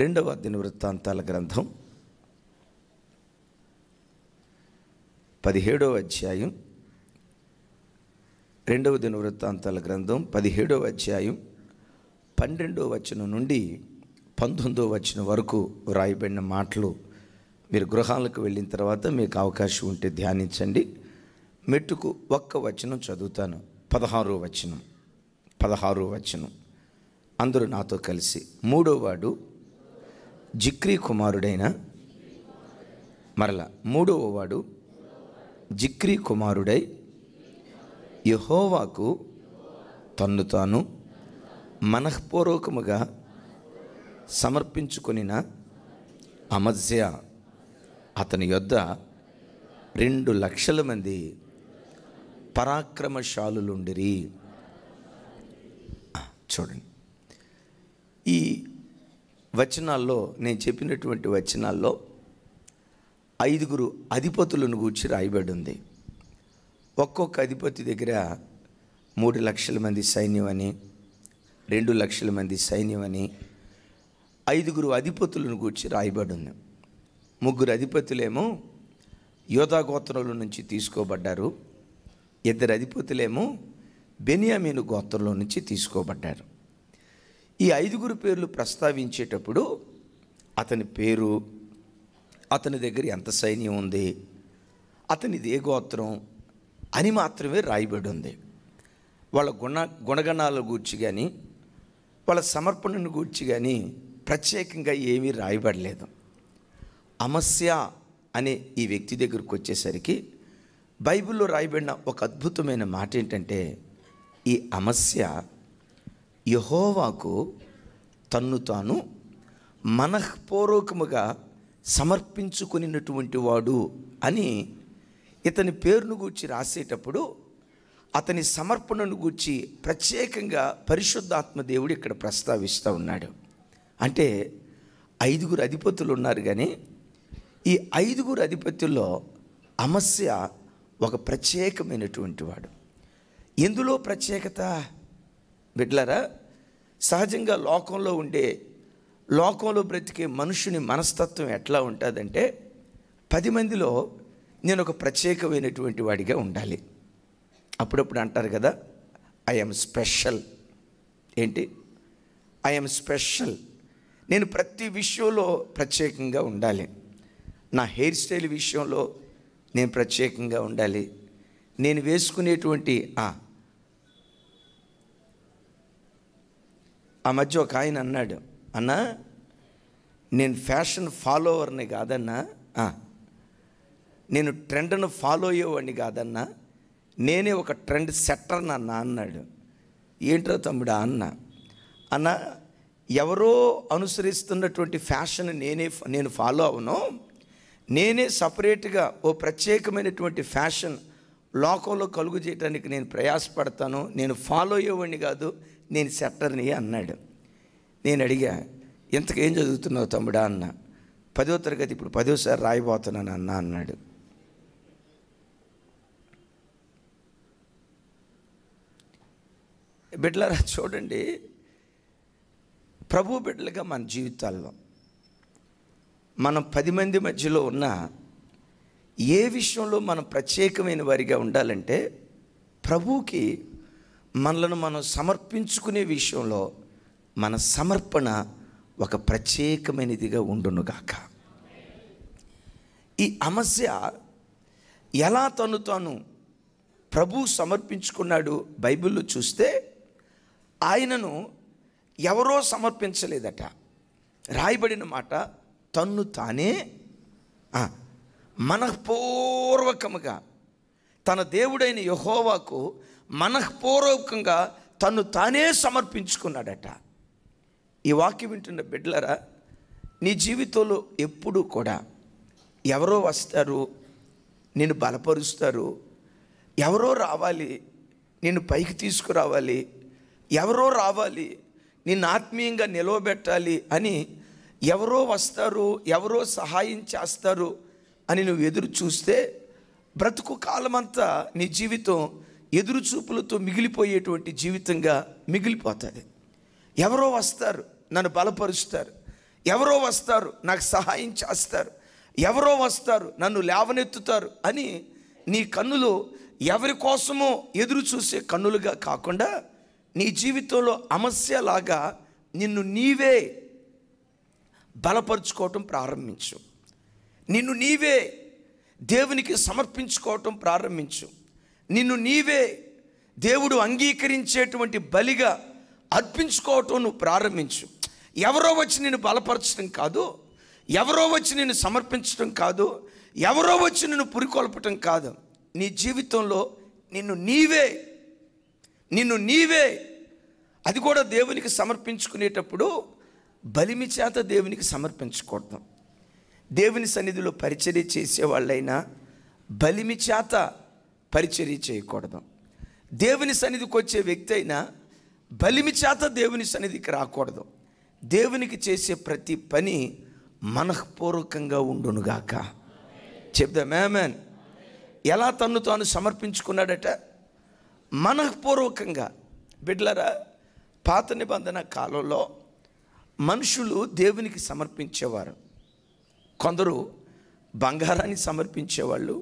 రెండవ దినవృత్తాంతాల గ్రంథం పదిహేడవ అధ్యాయం రెండవ దినవృత్తాంతాల గ్రంథం పదిహేడవ అధ్యాయం పన్నెండవ వచనం నుండి పంతొమ్మిదవ వచనం వరకు వ్రాయబడిన మాటలు మీరు గృహాలకు వెళ్ళిన తర్వాత మీకు అవకాశం ఉంటే ధ్యానించండి మెట్టుకు ఒక్క వచనం చదువుతాను పదహారో వచనం పదహారో వచనం అందరూ నాతో కలిసి మూడోవాడు జిక్రీ కుమారుడైన మరల మూడవ వాడు జిక్రీ కుమారుడై యహోవాకు తన్ను తాను మనఃపూర్వకముగా సమర్పించుకునిన అమజ్య అతని యొద్ద రెండు లక్షల మంది పరాక్రమశాలులుండిరి చూడండి ఈ వచనాల్లో నేను చెప్పినటువంటి వచనాల్లో ఐదుగురు అధిపతులను గూర్చి రాయబడి ఉంది ఒక్కొక్క అధిపతి దగ్గర మూడు లక్షల మంది సైన్యం అని రెండు లక్షల మంది సైన్యం అని ఐదుగురు అధిపతులను గూర్చి రాయబడి ఉంది ముగ్గురు అధిపతులేమో యోధా గోత్రముల నుంచి తీసుకోబడ్డారు ఇద్దరు అధిపతులేమో బెనియామీను గోత్రంలో నుంచి తీసుకోబడ్డారు ఈ ఐదుగురు పేర్లు ప్రస్తావించేటప్పుడు అతని పేరు అతని దగ్గర ఎంత సైన్యం ఉంది అతనిది ఏ గోత్రం అని మాత్రమే రాయబడి ఉంది వాళ్ళ గుణ గుణగణాల గూర్చి కానీ వాళ్ళ సమర్పణను గూర్చి కానీ ప్రత్యేకంగా ఏమీ రాయబడలేదు అమస్య అనే ఈ వ్యక్తి దగ్గరకు వచ్చేసరికి బైబిల్లో రాయబడిన ఒక అద్భుతమైన మాట ఏంటంటే ఈ అమస్య యహోవాకు తన్ను తాను మనఃపూర్వకముగా సమర్పించుకునినటువంటి వాడు అని ఇతని పేరును గూర్చి రాసేటప్పుడు అతని సమర్పణను గూర్చి ప్రత్యేకంగా పరిశుద్ధాత్మ దేవుడు ఇక్కడ ప్రస్తావిస్తూ ఉన్నాడు అంటే ఐదుగురు అధిపతులు ఉన్నారు కానీ ఈ ఐదుగురు అధిపతుల్లో అమస్య ఒక ప్రత్యేకమైనటువంటి వాడు ఎందులో ప్రత్యేకత బిడ్లరా సహజంగా లోకంలో ఉండే లోకంలో బ్రతికే మనుషుని మనస్తత్వం ఎట్లా ఉంటుందంటే పది మందిలో నేను ఒక ప్రత్యేకమైనటువంటి వాడిగా ఉండాలి అప్పుడప్పుడు అంటారు కదా ఐఎమ్ స్పెషల్ ఏంటి ఐఎమ్ స్పెషల్ నేను ప్రతి విషయంలో ప్రత్యేకంగా ఉండాలి నా హెయిర్ స్టైల్ విషయంలో నేను ప్రత్యేకంగా ఉండాలి నేను వేసుకునేటువంటి ఆ మధ్య ఒక ఆయన అన్నాడు అన్న నేను ఫ్యాషన్ ఫాలోవర్ని కాదన్నా నేను ట్రెండ్ను ఫాలో అయ్యేవాడిని కాదన్నా నేనే ఒక ట్రెండ్ సెట్టర్ అన్న అన్నాడు ఏంట్రా తమ్ముడా అన్న అన్న ఎవరో అనుసరిస్తున్నటువంటి ఫ్యాషన్ నేనే నేను ఫాలో అవను నేనే సపరేట్గా ఓ ప్రత్యేకమైనటువంటి ఫ్యాషన్ లోకంలో కలుగు చేయడానికి నేను ప్రయాసపడతాను నేను ఫాలో అయ్యేవాడిని కాదు నేను సెట్టర్ని అన్నాడు నేను అడిగా ఇంతకేం చదువుతున్నావు తమ్ముడా అన్న పదో తరగతి ఇప్పుడు పదోసారి రాయబోతున్నాను అన్న అన్నాడు బిడ్డలారా చూడండి ప్రభు బిడ్డలుగా మన జీవితాల్లో మనం పది మంది మధ్యలో ఉన్న ఏ విషయంలో మనం ప్రత్యేకమైన వారిగా ఉండాలంటే ప్రభుకి మనలను మనం సమర్పించుకునే విషయంలో మన సమర్పణ ఒక ప్రత్యేకమైనదిగా ఉండునుగాక ఈ అమస్య ఎలా తను తాను ప్రభు సమర్పించుకున్నాడు బైబిల్లో చూస్తే ఆయనను ఎవరో సమర్పించలేదట రాయబడిన మాట తన్ను తానే మనఃపూర్వకముగా తన దేవుడైన యహోవాకు మనఃపూర్వకంగా తను తానే సమర్పించుకున్నాడట ఈ వాక్యం వింటున్న బిడ్డలరా నీ జీవితంలో ఎప్పుడూ కూడా ఎవరో వస్తారు నేను బలపరుస్తారు ఎవరో రావాలి నేను పైకి తీసుకురావాలి ఎవరో రావాలి నిన్ను ఆత్మీయంగా నిలవబెట్టాలి అని ఎవరో వస్తారు ఎవరో సహాయం చేస్తారు అని నువ్వు ఎదురు చూస్తే బ్రతుకు కాలమంతా నీ జీవితం ఎదురుచూపులతో మిగిలిపోయేటువంటి జీవితంగా మిగిలిపోతుంది ఎవరో వస్తారు నన్ను బలపరుస్తారు ఎవరో వస్తారు నాకు సహాయం చేస్తారు ఎవరో వస్తారు నన్ను లేవనెత్తుతారు అని నీ కన్నులు ఎవరి కోసమో ఎదురు చూసే కన్నులుగా కాకుండా నీ జీవితంలో అమస్యలాగా నిన్ను నీవే బలపరుచుకోవటం ప్రారంభించు నిన్ను నీవే దేవునికి సమర్పించుకోవటం ప్రారంభించు నిన్ను నీవే దేవుడు అంగీకరించేటువంటి బలిగా అర్పించుకోవటం నువ్వు ప్రారంభించు ఎవరో వచ్చి నేను బలపరచడం కాదు ఎవరో వచ్చి నేను సమర్పించడం కాదు ఎవరో వచ్చి నిన్ను పురికొల్పటం కాదు నీ జీవితంలో నిన్ను నీవే నిన్ను నీవే అది కూడా దేవునికి సమర్పించుకునేటప్పుడు బలిమి చేత దేవునికి సమర్పించకూడదు దేవుని సన్నిధిలో పరిచర్య చేసేవాళ్ళైనా బలిమి చేత పరిచర్య చేయకూడదు దేవుని సన్నిధికి వచ్చే వ్యక్తి అయినా బలిమి చేత దేవుని సన్నిధికి రాకూడదు దేవునికి చేసే ప్రతి పని మనఃపూర్వకంగా ఉండునుగాక చెప్దాం మేమన్ ఎలా తన్ను తాను సమర్పించుకున్నాడట మనఃపూర్వకంగా బిడ్లరా పాత నిబంధన కాలంలో మనుషులు దేవునికి సమర్పించేవారు కొందరు బంగారాన్ని సమర్పించేవాళ్ళు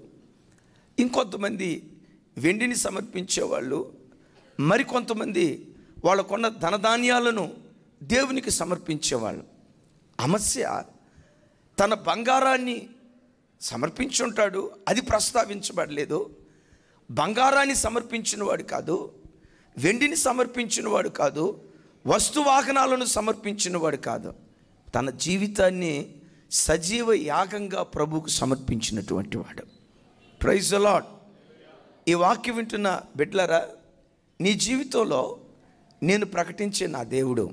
ఇంకొంతమంది వెండిని సమర్పించేవాళ్ళు మరికొంతమంది వాళ్ళకున్న ధనధాన్యాలను దేవునికి సమర్పించేవాళ్ళు అమస్య తన బంగారాన్ని సమర్పించుంటాడు అది ప్రస్తావించబడలేదు బంగారాన్ని సమర్పించిన వాడు కాదు వెండిని సమర్పించిన వాడు కాదు వస్తువాహనాలను వాడు కాదు తన జీవితాన్ని సజీవ యాగంగా ప్రభువుకు సమర్పించినటువంటి వాడు ప్రైజ్ అలాట్ ఈ వాక్యం వింటున్న బిడ్లరా నీ జీవితంలో నేను ప్రకటించే నా దేవుడు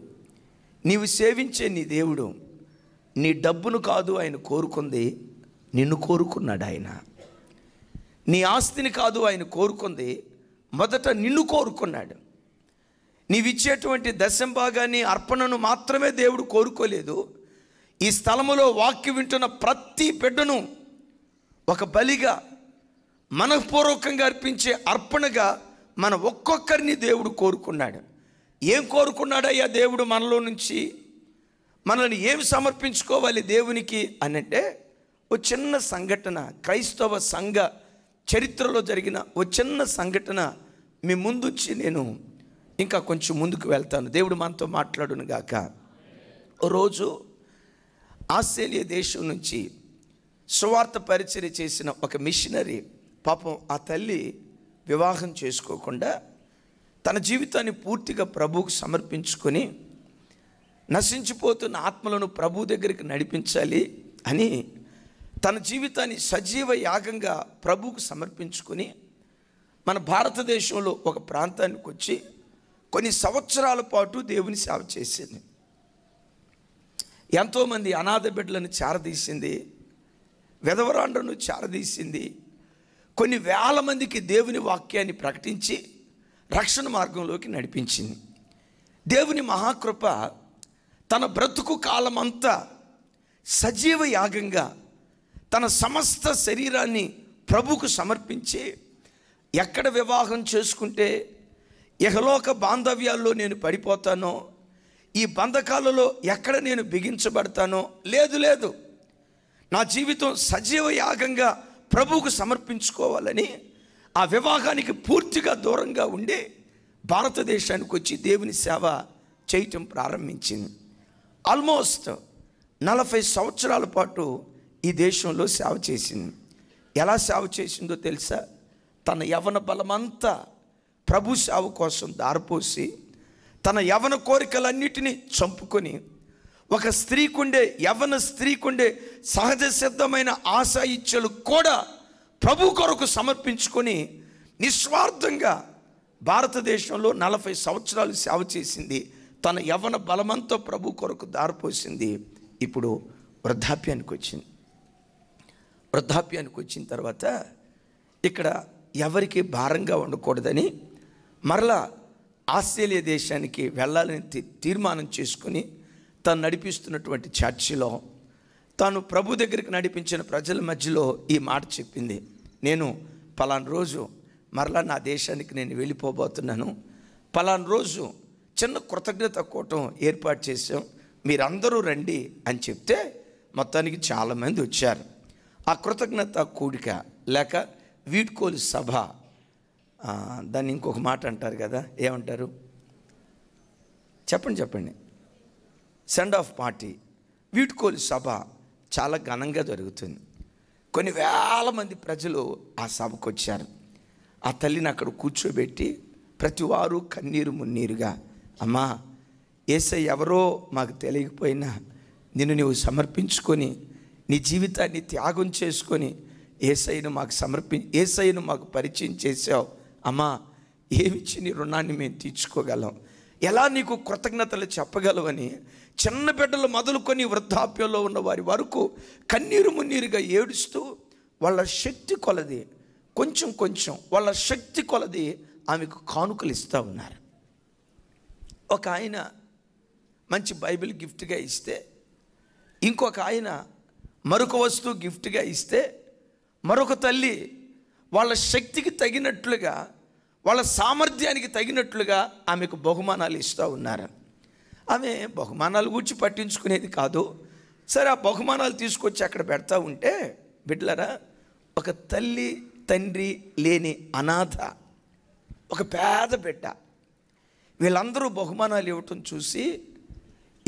నీవు సేవించే నీ దేవుడు నీ డబ్బును కాదు ఆయన కోరుకుంది నిన్ను కోరుకున్నాడు ఆయన నీ ఆస్తిని కాదు ఆయన కోరుకుంది మొదట నిన్ను కోరుకున్నాడు నీవిచ్చేటువంటి దశం భాగాన్ని అర్పణను మాత్రమే దేవుడు కోరుకోలేదు ఈ స్థలములో వాక్య వింటున్న ప్రతి బిడ్డను ఒక బలిగా మనఃపూర్వకంగా అర్పించే అర్పణగా మన ఒక్కొక్కరిని దేవుడు కోరుకున్నాడు ఏం కోరుకున్నాడయ్యా దేవుడు మనలో నుంచి మనల్ని ఏమి సమర్పించుకోవాలి దేవునికి అని అంటే ఓ చిన్న సంఘటన క్రైస్తవ సంఘ చరిత్రలో జరిగిన ఓ చిన్న సంఘటన మీ ముందుంచి నేను ఇంకా కొంచెం ముందుకు వెళ్తాను దేవుడు మనతో మాట్లాడును గాక రోజు ఆస్ట్రేలియా దేశం నుంచి సువార్త పరిచయం చేసిన ఒక మిషనరీ పాపం ఆ తల్లి వివాహం చేసుకోకుండా తన జీవితాన్ని పూర్తిగా ప్రభువుకు సమర్పించుకొని నశించిపోతున్న ఆత్మలను ప్రభు దగ్గరికి నడిపించాలి అని తన జీవితాన్ని సజీవ యాగంగా ప్రభువుకు సమర్పించుకొని మన భారతదేశంలో ఒక ప్రాంతానికి వచ్చి కొన్ని సంవత్సరాల పాటు దేవుని సేవ చేసింది ఎంతోమంది అనాథ బిడ్డలను చేరదీసింది విధవరాండ్రను చేరదీసింది కొన్ని వేల మందికి దేవుని వాక్యాన్ని ప్రకటించి రక్షణ మార్గంలోకి నడిపించింది దేవుని మహాకృప తన బ్రతుకు కాలమంతా సజీవ యాగంగా తన సమస్త శరీరాన్ని ప్రభుకు సమర్పించి ఎక్కడ వివాహం చేసుకుంటే ఎహలోక బాంధవ్యాల్లో నేను పడిపోతానో ఈ బంధకాలలో ఎక్కడ నేను బిగించబడతానో లేదు లేదు నా జీవితం సజీవ యాగంగా ప్రభువుకు సమర్పించుకోవాలని ఆ వివాహానికి పూర్తిగా దూరంగా ఉండి భారతదేశానికి వచ్చి దేవుని సేవ చేయటం ప్రారంభించింది ఆల్మోస్ట్ నలభై సంవత్సరాల పాటు ఈ దేశంలో సేవ చేసింది ఎలా సేవ చేసిందో తెలుసా తన యవన బలమంతా ప్రభు సేవ కోసం దారిపోసి తన యవన కోరికలన్నిటినీ చంపుకొని ఒక స్త్రీకుండే యవన స్త్రీకుండే సహజ సిద్ధమైన ఆశ ఇచ్చలు కూడా ప్రభు కొరకు సమర్పించుకొని నిస్వార్థంగా భారతదేశంలో నలభై సంవత్సరాలు సేవ చేసింది తన యవన బలమంతో ప్రభు కొరకు దారిపోసింది ఇప్పుడు వృద్ధాప్యానికి వచ్చింది వృద్ధాప్యానికి వచ్చిన తర్వాత ఇక్కడ ఎవరికి భారంగా ఉండకూడదని మరలా ఆస్ట్రేలియా దేశానికి వెళ్ళాలని తీర్మానం చేసుకుని తను నడిపిస్తున్నటువంటి చర్చిలో తాను ప్రభు దగ్గరికి నడిపించిన ప్రజల మధ్యలో ఈ మాట చెప్పింది నేను పలాను రోజు మరలా నా దేశానికి నేను వెళ్ళిపోబోతున్నాను పలాను రోజు చిన్న కృతజ్ఞత కూటం ఏర్పాటు చేసాం మీరందరూ రండి అని చెప్తే మొత్తానికి చాలామంది వచ్చారు ఆ కృతజ్ఞత కూడిక లేక వీడ్కోలు సభ దాన్ని ఇంకొక మాట అంటారు కదా ఏమంటారు చెప్పండి చెప్పండి సెండ్ ఆఫ్ పార్టీ వీటుకోలు సభ చాలా ఘనంగా జరుగుతుంది కొన్ని వేల మంది ప్రజలు ఆ సభకు వచ్చారు ఆ తల్లిని అక్కడ కూర్చోబెట్టి ప్రతివారు కన్నీరు మున్నీరుగా అమ్మా ఏసై ఎవరో మాకు తెలియకపోయినా నిన్ను నీవు సమర్పించుకొని నీ జీవితాన్ని త్యాగం చేసుకొని ఏసైను మాకు సమర్పి ఏసైను మాకు పరిచయం చేసావు అమ్మా ఏమిచ్చి నీ రుణాన్ని మేము తీర్చుకోగలం ఎలా నీకు కృతజ్ఞతలు చెప్పగలవని చిన్న బిడ్డలు మొదలుకొని వృద్ధాప్యంలో ఉన్న వారి వరకు కన్నీరు మున్నీరుగా ఏడుస్తూ వాళ్ళ శక్తి కొలది కొంచెం కొంచెం వాళ్ళ శక్తి కొలది ఆమెకు కానుకలు ఇస్తూ ఉన్నారు ఒక ఆయన మంచి బైబిల్ గిఫ్ట్గా ఇస్తే ఇంకొక ఆయన మరొక వస్తువు గిఫ్ట్గా ఇస్తే మరొక తల్లి వాళ్ళ శక్తికి తగినట్లుగా వాళ్ళ సామర్థ్యానికి తగినట్లుగా ఆమెకు బహుమానాలు ఇస్తూ ఉన్నారు ఆమె బహుమానాలు కూర్చి పట్టించుకునేది కాదు సరే ఆ బహుమానాలు తీసుకొచ్చి అక్కడ పెడతా ఉంటే బిడ్లరా ఒక తల్లి తండ్రి లేని అనాథ ఒక పేద బిడ్డ వీళ్ళందరూ బహుమానాలు ఇవ్వటం చూసి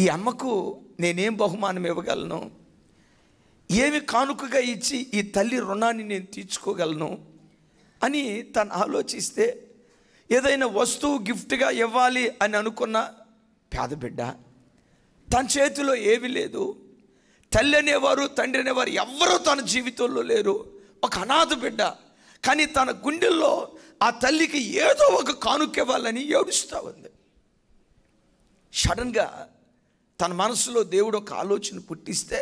ఈ అమ్మకు నేనేం బహుమానం ఇవ్వగలను ఏమి కానుకగా ఇచ్చి ఈ తల్లి రుణాన్ని నేను తీర్చుకోగలను అని తను ఆలోచిస్తే ఏదైనా వస్తువు గిఫ్ట్గా ఇవ్వాలి అని అనుకున్న పేద బిడ్డ తన చేతిలో ఏమీ లేదు తల్లి అనేవారు తండ్రి అనేవారు ఎవరూ తన జీవితంలో లేరు ఒక అనాథ బిడ్డ కానీ తన గుండెల్లో ఆ తల్లికి ఏదో ఒక కానుక ఇవ్వాలని ఏడుస్తూ ఉంది సడన్గా తన మనసులో దేవుడు ఒక ఆలోచన పుట్టిస్తే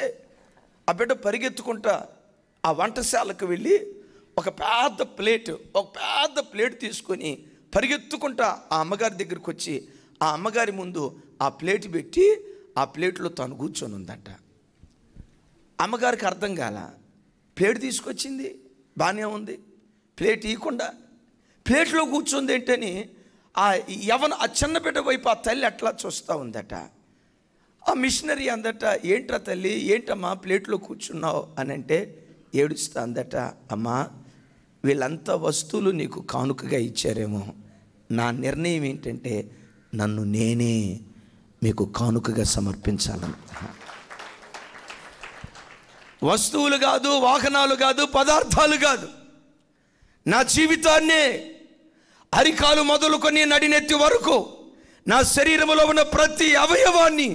ఆ బిడ్డ పరిగెత్తుకుంటా ఆ వంటశాలకు వెళ్ళి ఒక పెద్ద ప్లేట్ ఒక పెద్ద ప్లేట్ తీసుకొని పరిగెత్తుకుంటా ఆ అమ్మగారి దగ్గరికి వచ్చి ఆ అమ్మగారి ముందు ఆ ప్లేట్ పెట్టి ఆ ప్లేట్లో తను కూర్చొని ఉందంట అమ్మగారికి అర్థం కాల ప్లేట్ తీసుకొచ్చింది బాగానే ఉంది ప్లేట్ ఇవ్వకుండా ప్లేట్లో కూర్చుంది ఏంటని ఆ యవన ఆ చిన్న బిడ్డ వైపు ఆ తల్లి అట్లా చూస్తూ ఉందట ఆ మిషనరీ అందట ఏంట్రా తల్లి ఏంటమ్మా ప్లేట్లో కూర్చున్నావు అని అంటే ఏడుస్తా అందట అమ్మా వీళ్ళంతా వస్తువులు నీకు కానుకగా ఇచ్చారేమో నా నిర్ణయం ఏంటంటే నన్ను నేనే మీకు కానుకగా సమర్పించాలని వస్తువులు కాదు వాహనాలు కాదు పదార్థాలు కాదు నా జీవితాన్నే అరికాలు మొదలుకొని నడినెత్తి వరకు నా శరీరంలో ఉన్న ప్రతి అవయవాన్ని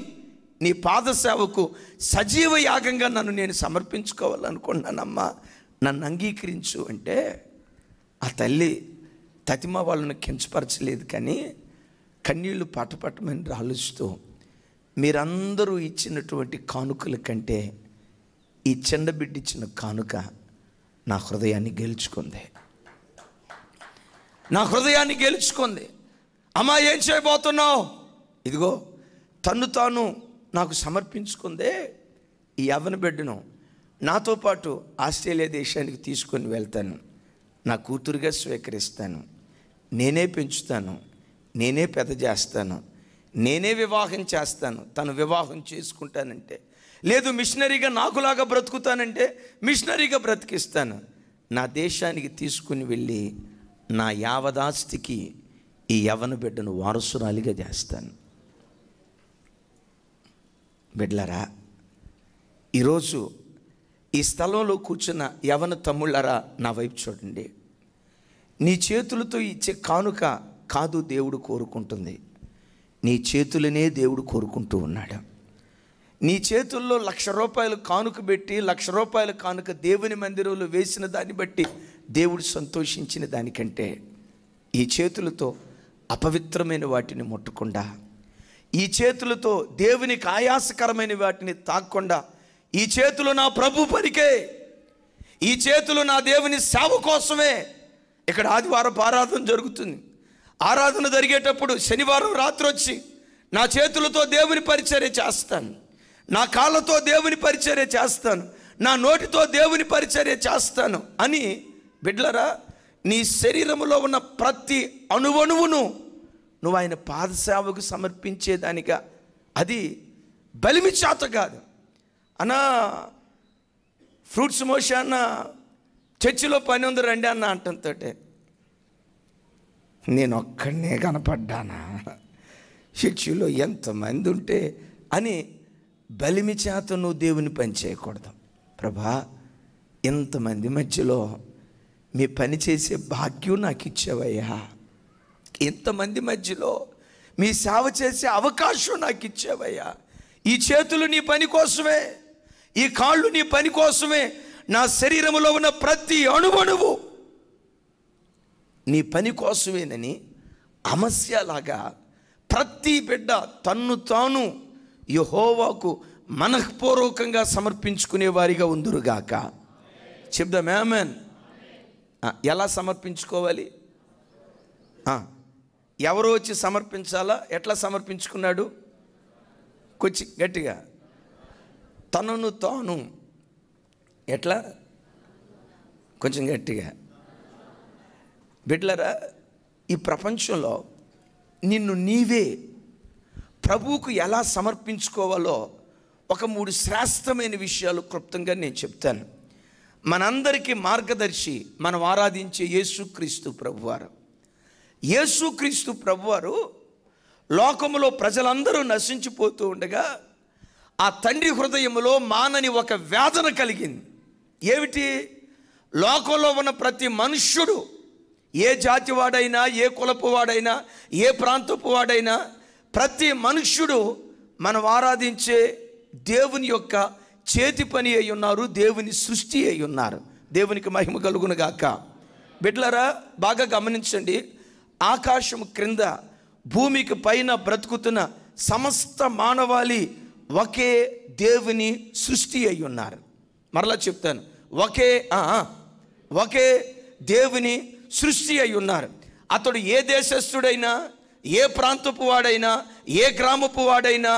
నీ పాదసేవకు సజీవ యాగంగా నన్ను నేను సమర్పించుకోవాలనుకుంటున్నానమ్మా నన్ను అంగీకరించు అంటే ఆ తల్లి తతిమ వాళ్ళను కించపరచలేదు కానీ కన్నీళ్లు పటపటమని రాలుస్తూ మీరందరూ ఇచ్చినటువంటి కానుకల కంటే ఈ ఇచ్చిన కానుక నా హృదయాన్ని గెలుచుకుంది నా హృదయాన్ని గెలుచుకుంది అమ్మా ఏం చేయబోతున్నావు ఇదిగో తను తాను నాకు సమర్పించుకుందే ఈ యవన బిడ్డను నాతో పాటు ఆస్ట్రేలియా దేశానికి తీసుకొని వెళ్తాను నా కూతురుగా స్వీకరిస్తాను నేనే పెంచుతాను నేనే పెద్ద చేస్తాను నేనే వివాహం చేస్తాను తను వివాహం చేసుకుంటానంటే లేదు మిషనరీగా నాకులాగా బ్రతుకుతానంటే మిషనరీగా బ్రతికిస్తాను నా దేశానికి తీసుకుని వెళ్ళి నా యావదాస్తికి ఈ యవన బిడ్డను వారసురాలిగా చేస్తాను బిడ్లరా ఈరోజు ఈ స్థలంలో కూర్చున్న యవన తమ్ముళ్ళరా నా వైపు చూడండి నీ చేతులతో ఇచ్చే కానుక కాదు దేవుడు కోరుకుంటుంది నీ చేతులనే దేవుడు కోరుకుంటూ ఉన్నాడు నీ చేతుల్లో లక్ష రూపాయలు కానుక పెట్టి లక్ష రూపాయల కానుక దేవుని మందిరంలో వేసిన దాన్ని బట్టి దేవుడు సంతోషించిన దానికంటే ఈ చేతులతో అపవిత్రమైన వాటిని ముట్టకుండా ఈ చేతులతో దేవునికి ఆయాసకరమైన వాటిని తాక్కుండా ఈ చేతులు నా ప్రభు పనికే ఈ చేతులు నా దేవుని సేవ కోసమే ఇక్కడ ఆదివారపు ఆరాధన జరుగుతుంది ఆరాధన జరిగేటప్పుడు శనివారం రాత్రి వచ్చి నా చేతులతో దేవుని పరిచర్య చేస్తాను నా కాళ్ళతో దేవుని పరిచర్య చేస్తాను నా నోటితో దేవుని పరిచర్య చేస్తాను అని బిడ్లరా నీ శరీరంలో ఉన్న ప్రతి అణువణువును నువ్వు ఆయన పాదసేవకు సమర్పించేదానిగా అది బలిమి చేత కాదు అనా ఫ్రూట్స్ మోషన్నా చర్చిలో పని ఉంది రండి అన్న అంటంతో నేను ఒక్కడనే కనపడ్డానా చర్చిలో ఎంతమంది ఉంటే అని బలిమి చేత నువ్వు దేవుని పని చేయకూడదు ప్రభా ఇంతమంది మధ్యలో మీ పని చేసే భాగ్యం నాకు ఇచ్చావయ్యా ఇంతమంది మధ్యలో మీ సేవ చేసే అవకాశం నాకు ఇచ్చావయ్యా ఈ చేతులు నీ పని కోసమే ఈ కాళ్ళు నీ పని కోసమే నా శరీరంలో ఉన్న ప్రతి అణువణువు నీ పని కోసమేనని అమస్యలాగా ప్రతి బిడ్డ తన్ను తాను యహోవాకు మనఃపూర్వకంగా వారిగా ఉందరుగాక చెప్దా ఏమన్ ఎలా సమర్పించుకోవాలి ఎవరు వచ్చి సమర్పించాలా ఎట్లా సమర్పించుకున్నాడు కొంచెం గట్టిగా తనను తాను ఎట్లా కొంచెం గట్టిగా బిడ్లరా ఈ ప్రపంచంలో నిన్ను నీవే ప్రభువుకు ఎలా సమర్పించుకోవాలో ఒక మూడు శ్రేష్టమైన విషయాలు క్లుప్తంగా నేను చెప్తాను మనందరికీ మార్గదర్శి మనం ఆరాధించే యేసుక్రీస్తు ప్రభువారు యేసుక్రీస్తు ప్రభువారు లోకములో ప్రజలందరూ నశించిపోతూ ఉండగా ఆ తండ్రి హృదయంలో మానని ఒక వేదన కలిగింది ఏమిటి లోకంలో ఉన్న ప్రతి మనుష్యుడు ఏ జాతి వాడైనా ఏ కులపు వాడైనా ఏ ప్రాంతపు వాడైనా ప్రతి మనుష్యుడు మనం ఆరాధించే దేవుని యొక్క చేతి పని అయి ఉన్నారు దేవుని సృష్టి అయి ఉన్నారు దేవునికి మహిమ కలుగునుగాక బిడ్లరా బాగా గమనించండి ఆకాశం క్రింద భూమికి పైన బ్రతుకుతున్న సమస్త మానవాళి ఒకే దేవుని సృష్టి అయి ఉన్నారు మరలా చెప్తాను ఒకే ఒకే దేవుని సృష్టి అయి ఉన్నారు అతడు ఏ దేశస్థుడైనా ఏ ప్రాంతపు వాడైనా ఏ గ్రామపు వాడైనా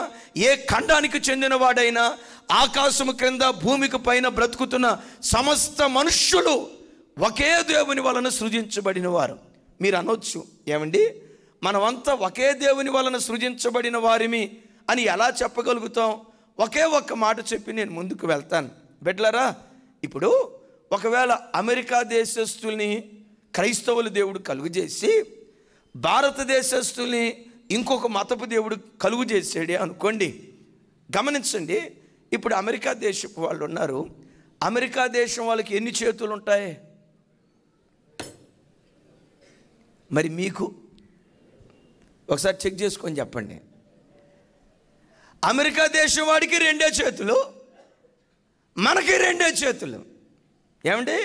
ఏ ఖండానికి చెందినవాడైనా ఆకాశము క్రింద భూమికి పైన బ్రతుకుతున్న సమస్త మనుష్యులు ఒకే దేవుని వలన సృజించబడిన వారు మీరు అనొచ్చు ఏమండి మనమంతా ఒకే దేవుని వలన సృజించబడిన వారిమి అని ఎలా చెప్పగలుగుతాం ఒకే ఒక్క మాట చెప్పి నేను ముందుకు వెళ్తాను బిడ్లరా ఇప్పుడు ఒకవేళ అమెరికా దేశస్తుల్ని క్రైస్తవులు దేవుడు కలుగు చేసి భారతదేశస్తుల్ని ఇంకొక మతపు దేవుడు కలుగు చేసాడు అనుకోండి గమనించండి ఇప్పుడు అమెరికా దేశపు వాళ్ళు ఉన్నారు అమెరికా దేశం వాళ్ళకి ఎన్ని చేతులు ఉంటాయి మరి మీకు ఒకసారి చెక్ చేసుకొని చెప్పండి అమెరికా దేశం వాడికి రెండే చేతులు మనకి రెండే చేతులు ఏమండి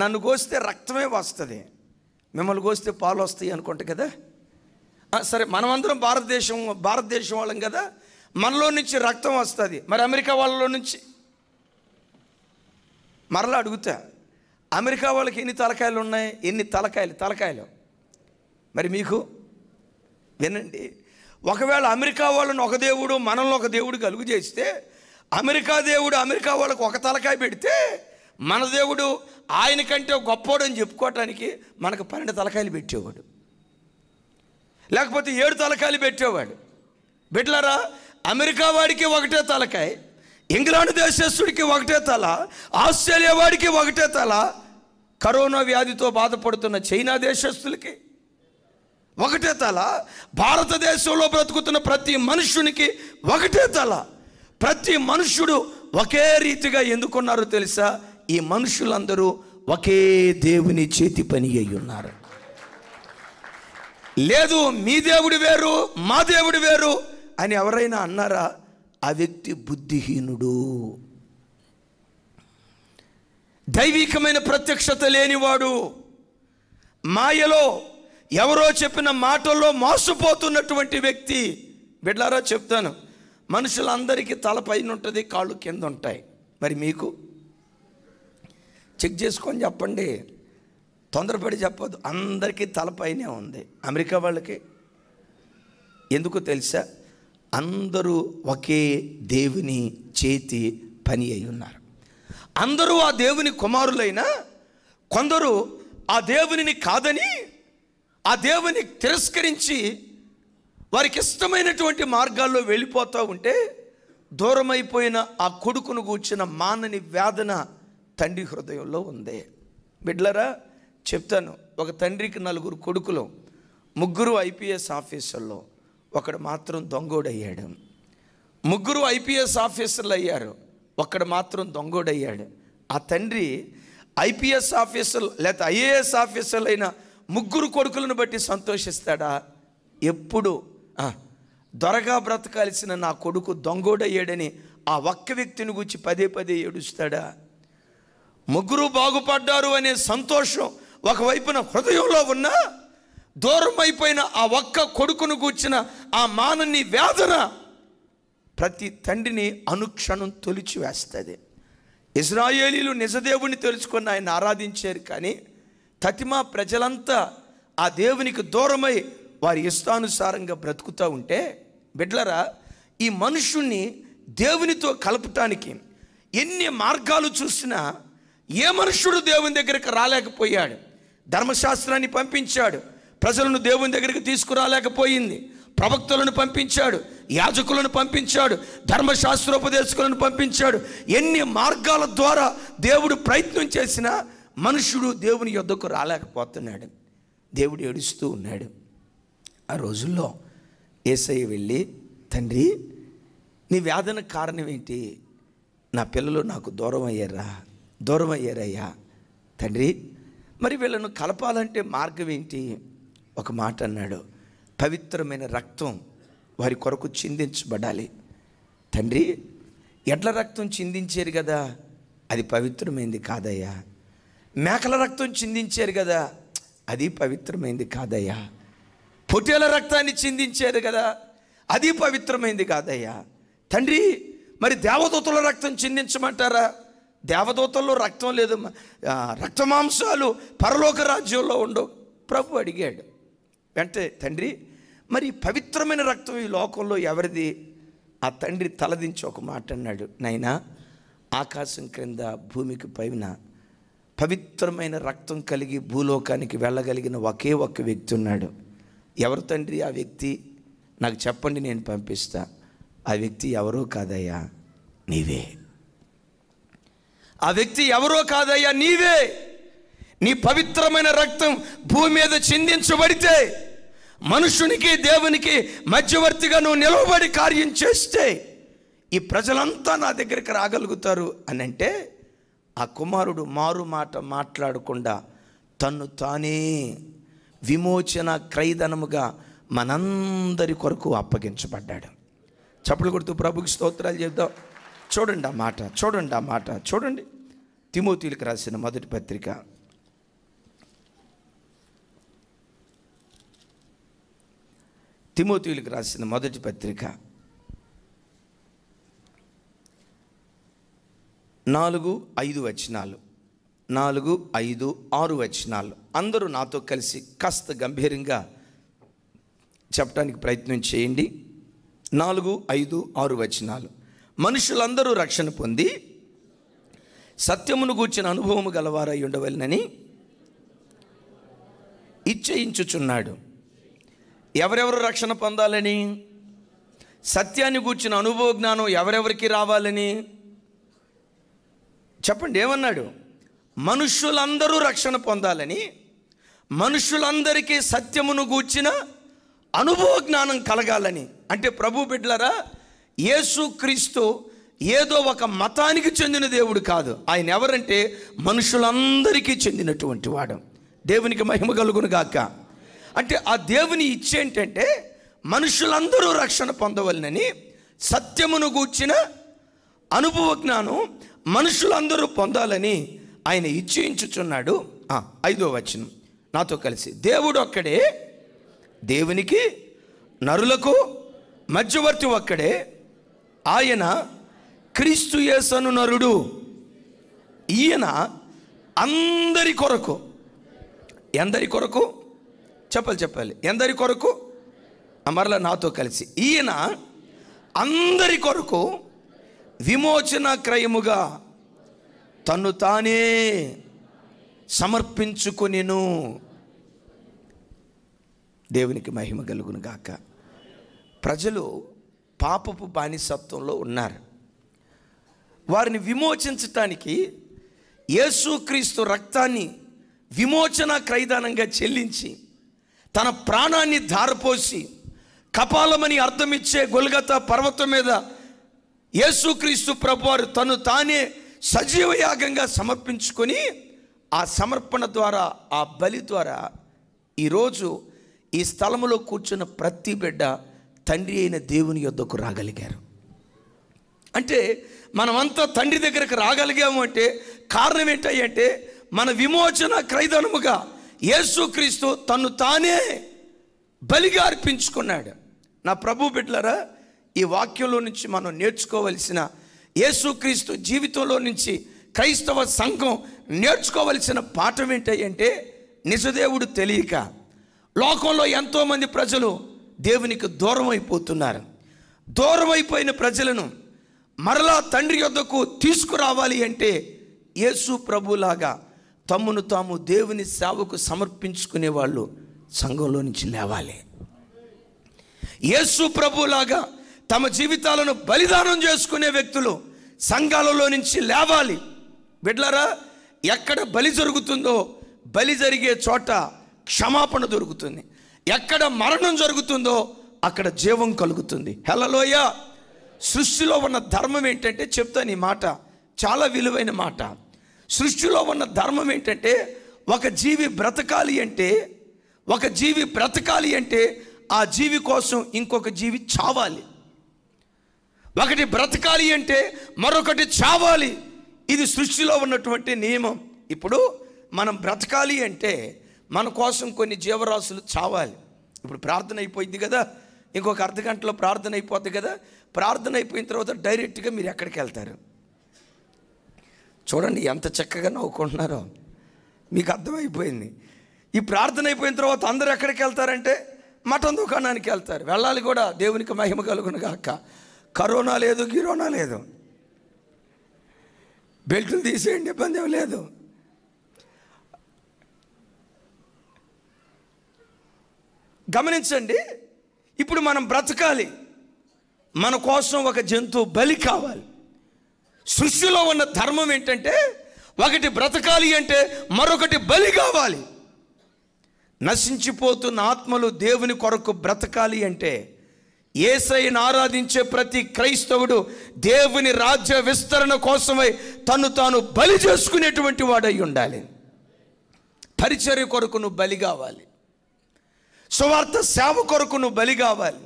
నన్ను కోస్తే రక్తమే వస్తుంది మిమ్మల్ని కోస్తే పాలు వస్తాయి అనుకుంటా కదా సరే మనమందరం భారతదేశం భారతదేశం వాళ్ళం కదా మనలో నుంచి రక్తం వస్తుంది మరి అమెరికా వాళ్ళలో నుంచి మరలా అడుగుతా అమెరికా వాళ్ళకి ఎన్ని తలకాయలు ఉన్నాయి ఎన్ని తలకాయలు తలకాయలు మరి మీకు వినండి ఒకవేళ అమెరికా వాళ్ళని ఒక దేవుడు మనల్ని ఒక దేవుడు కలుగు చేస్తే అమెరికా దేవుడు అమెరికా వాళ్ళకు ఒక తలకాయ పెడితే మన దేవుడు ఆయన కంటే గొప్పోడు అని చెప్పుకోవటానికి మనకు పన్నెండు తలకాయలు పెట్టేవాడు లేకపోతే ఏడు తలకాయలు పెట్టేవాడు బిడ్డలారా అమెరికా వాడికి ఒకటే తలకాయ ఇంగ్లాండ్ దేశస్తుడికి ఒకటే తల ఆస్ట్రేలియా వాడికి ఒకటే తల కరోనా వ్యాధితో బాధపడుతున్న చైనా దేశస్తులకి ఒకటే తల భారతదేశంలో బ్రతుకుతున్న ప్రతి మనుషునికి ఒకటే తల ప్రతి మనుషుడు ఒకే రీతిగా ఎందుకున్నారో తెలుసా ఈ మనుషులందరూ ఒకే దేవుని చేతి పని అయి ఉన్నారు లేదు మీ దేవుడు వేరు మా దేవుడు వేరు అని ఎవరైనా అన్నారా ఆ వ్యక్తి బుద్ధిహీనుడు దైవికమైన ప్రత్యక్షత లేనివాడు మాయలో ఎవరో చెప్పిన మాటల్లో మోసపోతున్నటువంటి వ్యక్తి బిడ్లారా చెప్తాను మనుషులందరికీ తల పైన ఉంటుంది కాళ్ళు కింద ఉంటాయి మరి మీకు చెక్ చేసుకొని చెప్పండి తొందరపడి చెప్పదు అందరికీ తలపైనే ఉంది అమెరికా వాళ్ళకి ఎందుకు తెలుసా అందరూ ఒకే దేవుని చేతి పని అయి ఉన్నారు అందరూ ఆ దేవుని కుమారులైనా కొందరు ఆ దేవునిని కాదని ఆ దేవుని తిరస్కరించి వారికి ఇష్టమైనటువంటి మార్గాల్లో వెళ్ళిపోతూ ఉంటే దూరమైపోయిన ఆ కొడుకును కూర్చిన మానని వేదన తండ్రి హృదయంలో ఉంది బిడ్లరా చెప్తాను ఒక తండ్రికి నలుగురు కొడుకులు ముగ్గురు ఐపీఎస్ ఆఫీసర్లో ఒకడు మాత్రం దొంగోడయ్యాడు ముగ్గురు ఐపీఎస్ ఆఫీసర్లు అయ్యారు ఒక్కడు మాత్రం దొంగోడయ్యాడు ఆ తండ్రి ఐపీఎస్ ఆఫీసర్లు లేకపోతే ఐఏఎస్ ఆఫీసర్లు అయిన ముగ్గురు కొడుకులను బట్టి సంతోషిస్తాడా ఎప్పుడు దొరగా బ్రతకాల్సిన నా కొడుకు దొంగోడయ్యాడని ఆ ఒక్క వ్యక్తిని గుచ్చి పదే పదే ఏడుస్తాడా ముగ్గురు బాగుపడ్డారు అనే సంతోషం ఒకవైపున హృదయంలో ఉన్నా దూరం అయిపోయిన ఆ ఒక్క కొడుకును కూర్చిన ఆ మానని వేదన ప్రతి తండ్రిని అనుక్షణం తొలిచివేస్తుంది ఇజ్రాయేలీలు నిజదేవుని తెలుసుకొని ఆయన ఆరాధించారు కానీ తతిమా ప్రజలంతా ఆ దేవునికి దూరమై వారి ఇష్టానుసారంగా బ్రతుకుతూ ఉంటే బిడ్లరా ఈ మనుషుణ్ణి దేవునితో కలపటానికి ఎన్ని మార్గాలు చూసినా ఏ మనుషుడు దేవుని దగ్గరికి రాలేకపోయాడు ధర్మశాస్త్రాన్ని పంపించాడు ప్రజలను దేవుని దగ్గరికి తీసుకురాలేకపోయింది ప్రవక్తలను పంపించాడు యాజకులను పంపించాడు ధర్మశాస్త్రోపదేశకులను పంపించాడు ఎన్ని మార్గాల ద్వారా దేవుడు ప్రయత్నం చేసినా మనుషుడు దేవుని యొద్దకు రాలేకపోతున్నాడు దేవుడు ఏడుస్తూ ఉన్నాడు ఆ రోజుల్లో ఏసై వెళ్ళి తండ్రి నీ వ్యాధన కారణం ఏంటి నా పిల్లలు నాకు దూరం అయ్యారా దూరం అయ్యారయ్యా తండ్రి మరి వీళ్ళను కలపాలంటే మార్గం ఏంటి ఒక మాట అన్నాడు పవిత్రమైన రక్తం వారి కొరకు చిందించబడాలి తండ్రి ఎడ్ల రక్తం చిందించారు కదా అది పవిత్రమైంది కాదయ్యా మేకల రక్తం చిందించారు కదా అది పవిత్రమైంది కాదయ్యా పొట్టేల రక్తాన్ని చిందించారు కదా అది పవిత్రమైంది కాదయ్యా తండ్రి మరి దేవదూతల రక్తం చిందించమంటారా దేవదూతల్లో రక్తం లేదు రక్తమాంసాలు పరలోక రాజ్యంలో ఉండవు ప్రభు అడిగాడు వెంటనే తండ్రి మరి పవిత్రమైన రక్తం ఈ లోకంలో ఎవరిది ఆ తండ్రి తలదించి ఒక మాట అన్నాడు నైనా ఆకాశం క్రింద భూమికి పైన పవిత్రమైన రక్తం కలిగి భూలోకానికి వెళ్ళగలిగిన ఒకే ఒక్క వ్యక్తి ఉన్నాడు ఎవరు తండ్రి ఆ వ్యక్తి నాకు చెప్పండి నేను పంపిస్తా ఆ వ్యక్తి ఎవరో కాదయ్యా నీవే ఆ వ్యక్తి ఎవరో కాదయ్యా నీవే నీ పవిత్రమైన రక్తం భూమి మీద చిందించబడితే మనుషునికి దేవునికి మధ్యవర్తిగా నువ్వు నిలవబడి కార్యం చేస్తే ఈ ప్రజలంతా నా దగ్గరికి రాగలుగుతారు అని అంటే ఆ కుమారుడు మారు మాట మాట్లాడకుండా తన్ను తానే విమోచన క్రైదనముగా మనందరి కొరకు అప్పగించబడ్డాడు చప్పుడు కొడుతూ ప్రభుకి స్తోత్రాలు చేద్దాం చూడండి ఆ మాట చూడండి ఆ మాట చూడండి తిమోతీలకు రాసిన మొదటి పత్రిక తిమోతీలకు రాసిన మొదటి పత్రిక నాలుగు ఐదు వచనాలు నాలుగు ఐదు ఆరు వచనాలు అందరూ నాతో కలిసి కాస్త గంభీరంగా చెప్పడానికి ప్రయత్నం చేయండి నాలుగు ఐదు ఆరు వచనాలు మనుషులందరూ రక్షణ పొంది సత్యమును గూర్చిన అనుభవము గలవారై ఉండవలనని ఇచ్చయించుచున్నాడు ఎవరెవరు రక్షణ పొందాలని సత్యాన్ని గూర్చిన అనుభవ జ్ఞానం ఎవరెవరికి రావాలని చెప్పండి ఏమన్నాడు మనుష్యులందరూ రక్షణ పొందాలని మనుషులందరికీ సత్యమును గూర్చిన అనుభవ జ్ఞానం కలగాలని అంటే ప్రభు బిడ్లరా క్రీస్తు ఏదో ఒక మతానికి చెందిన దేవుడు కాదు ఆయన ఎవరంటే మనుషులందరికీ చెందినటువంటి వాడు దేవునికి మహిమ కలుగును గాక అంటే ఆ దేవుని ఇచ్చేంటంటే మనుషులందరూ రక్షణ పొందవలనని సత్యమును గూర్చిన అనుభవ జ్ఞానం మనుషులందరూ పొందాలని ఆయన ఇచ్చించుచున్నాడు ఐదో వచనం నాతో కలిసి దేవుడు ఒక్కడే దేవునికి నరులకు మధ్యవర్తి ఒక్కడే ఆయన క్రీస్తు యేసను నరుడు ఈయన అందరి కొరకు ఎందరి కొరకు చెప్పాలి చెప్పాలి ఎందరి కొరకు మరలా నాతో కలిసి ఈయన అందరి కొరకు విమోచన క్రయముగా తను తానే సమర్పించుకొనిను దేవునికి మహిమ కలుగును గాక ప్రజలు పాపపు బానిసత్వంలో ఉన్నారు వారిని విమోచించటానికి యేసుక్రీస్తు రక్తాన్ని విమోచన క్రైదానంగా చెల్లించి తన ప్రాణాన్ని ధారపోసి కపాలమని అర్థమిచ్చే గొల్గత పర్వతం మీద యేసుక్రీస్తు ప్రభువారు తను తానే సజీవయాగంగా సమర్పించుకొని ఆ సమర్పణ ద్వారా ఆ బలి ద్వారా ఈరోజు ఈ స్థలంలో కూర్చున్న ప్రతి బిడ్డ తండ్రి అయిన దేవుని యొద్దకు రాగలిగారు అంటే మనమంతా తండ్రి దగ్గరకు రాగలిగాము అంటే కారణం ఏంటంటే మన విమోచన క్రైదనముగా యేసుక్రీస్తు తను తానే బలిగా అర్పించుకున్నాడు నా ప్రభు బిడ్డలరా ఈ వాక్యంలో నుంచి మనం నేర్చుకోవలసిన యేసుక్రీస్తు జీవితంలో నుంచి క్రైస్తవ సంఘం నేర్చుకోవలసిన పాఠం ఏంటంటే నిజదేవుడు తెలియక లోకంలో ఎంతోమంది ప్రజలు దేవునికి దూరం అయిపోతున్నారు దూరం అయిపోయిన ప్రజలను మరలా తండ్రి యొద్దకు తీసుకురావాలి అంటే యేసు ప్రభులాగా తమ్మును తాము దేవుని సేవకు సమర్పించుకునే వాళ్ళు సంఘంలో నుంచి లేవాలి యేసు ప్రభులాగా తమ జీవితాలను బలిదానం చేసుకునే వ్యక్తులు సంఘాలలో నుంచి లేవాలి బిడ్లరా ఎక్కడ బలి జరుగుతుందో బలి జరిగే చోట క్షమాపణ దొరుకుతుంది ఎక్కడ మరణం జరుగుతుందో అక్కడ జీవం కలుగుతుంది హెలలోయ సృష్టిలో ఉన్న ధర్మం ఏంటంటే చెప్తాను ఈ మాట చాలా విలువైన మాట సృష్టిలో ఉన్న ధర్మం ఏంటంటే ఒక జీవి బ్రతకాలి అంటే ఒక జీవి బ్రతకాలి అంటే ఆ జీవి కోసం ఇంకొక జీవి చావాలి ఒకటి బ్రతకాలి అంటే మరొకటి చావాలి ఇది సృష్టిలో ఉన్నటువంటి నియమం ఇప్పుడు మనం బ్రతకాలి అంటే మన కోసం కొన్ని జీవరాశులు చావాలి ఇప్పుడు ప్రార్థన అయిపోయింది కదా ఇంకొక అర్ధ గంటలో ప్రార్థన అయిపోద్ది కదా ప్రార్థన అయిపోయిన తర్వాత డైరెక్ట్గా మీరు ఎక్కడికి వెళ్తారు చూడండి ఎంత చక్కగా నవ్వుకుంటున్నారో మీకు అర్థమైపోయింది ఈ ప్రార్థన అయిపోయిన తర్వాత అందరు ఎక్కడికి వెళ్తారంటే మటన్ దుకాణానికి వెళ్తారు వెళ్ళాలి కూడా దేవునికి మహిమ కలుగును కాక కరోనా లేదు గిరోనా లేదు బెల్టులు తీసేయండి ఇబ్బంది లేదు గమనించండి ఇప్పుడు మనం బ్రతకాలి మన కోసం ఒక జంతువు బలి కావాలి సృష్టిలో ఉన్న ధర్మం ఏంటంటే ఒకటి బ్రతకాలి అంటే మరొకటి బలి కావాలి నశించిపోతున్న ఆత్మలు దేవుని కొరకు బ్రతకాలి అంటే ఏసైని ఆరాధించే ప్రతి క్రైస్తవుడు దేవుని రాజ్య విస్తరణ కోసమై తను తాను బలి చేసుకునేటువంటి వాడై ఉండాలి పరిచర్య కొరకు నువ్వు బలి కావాలి సువార్త సేవ కొరకు నువ్వు బలి కావాలి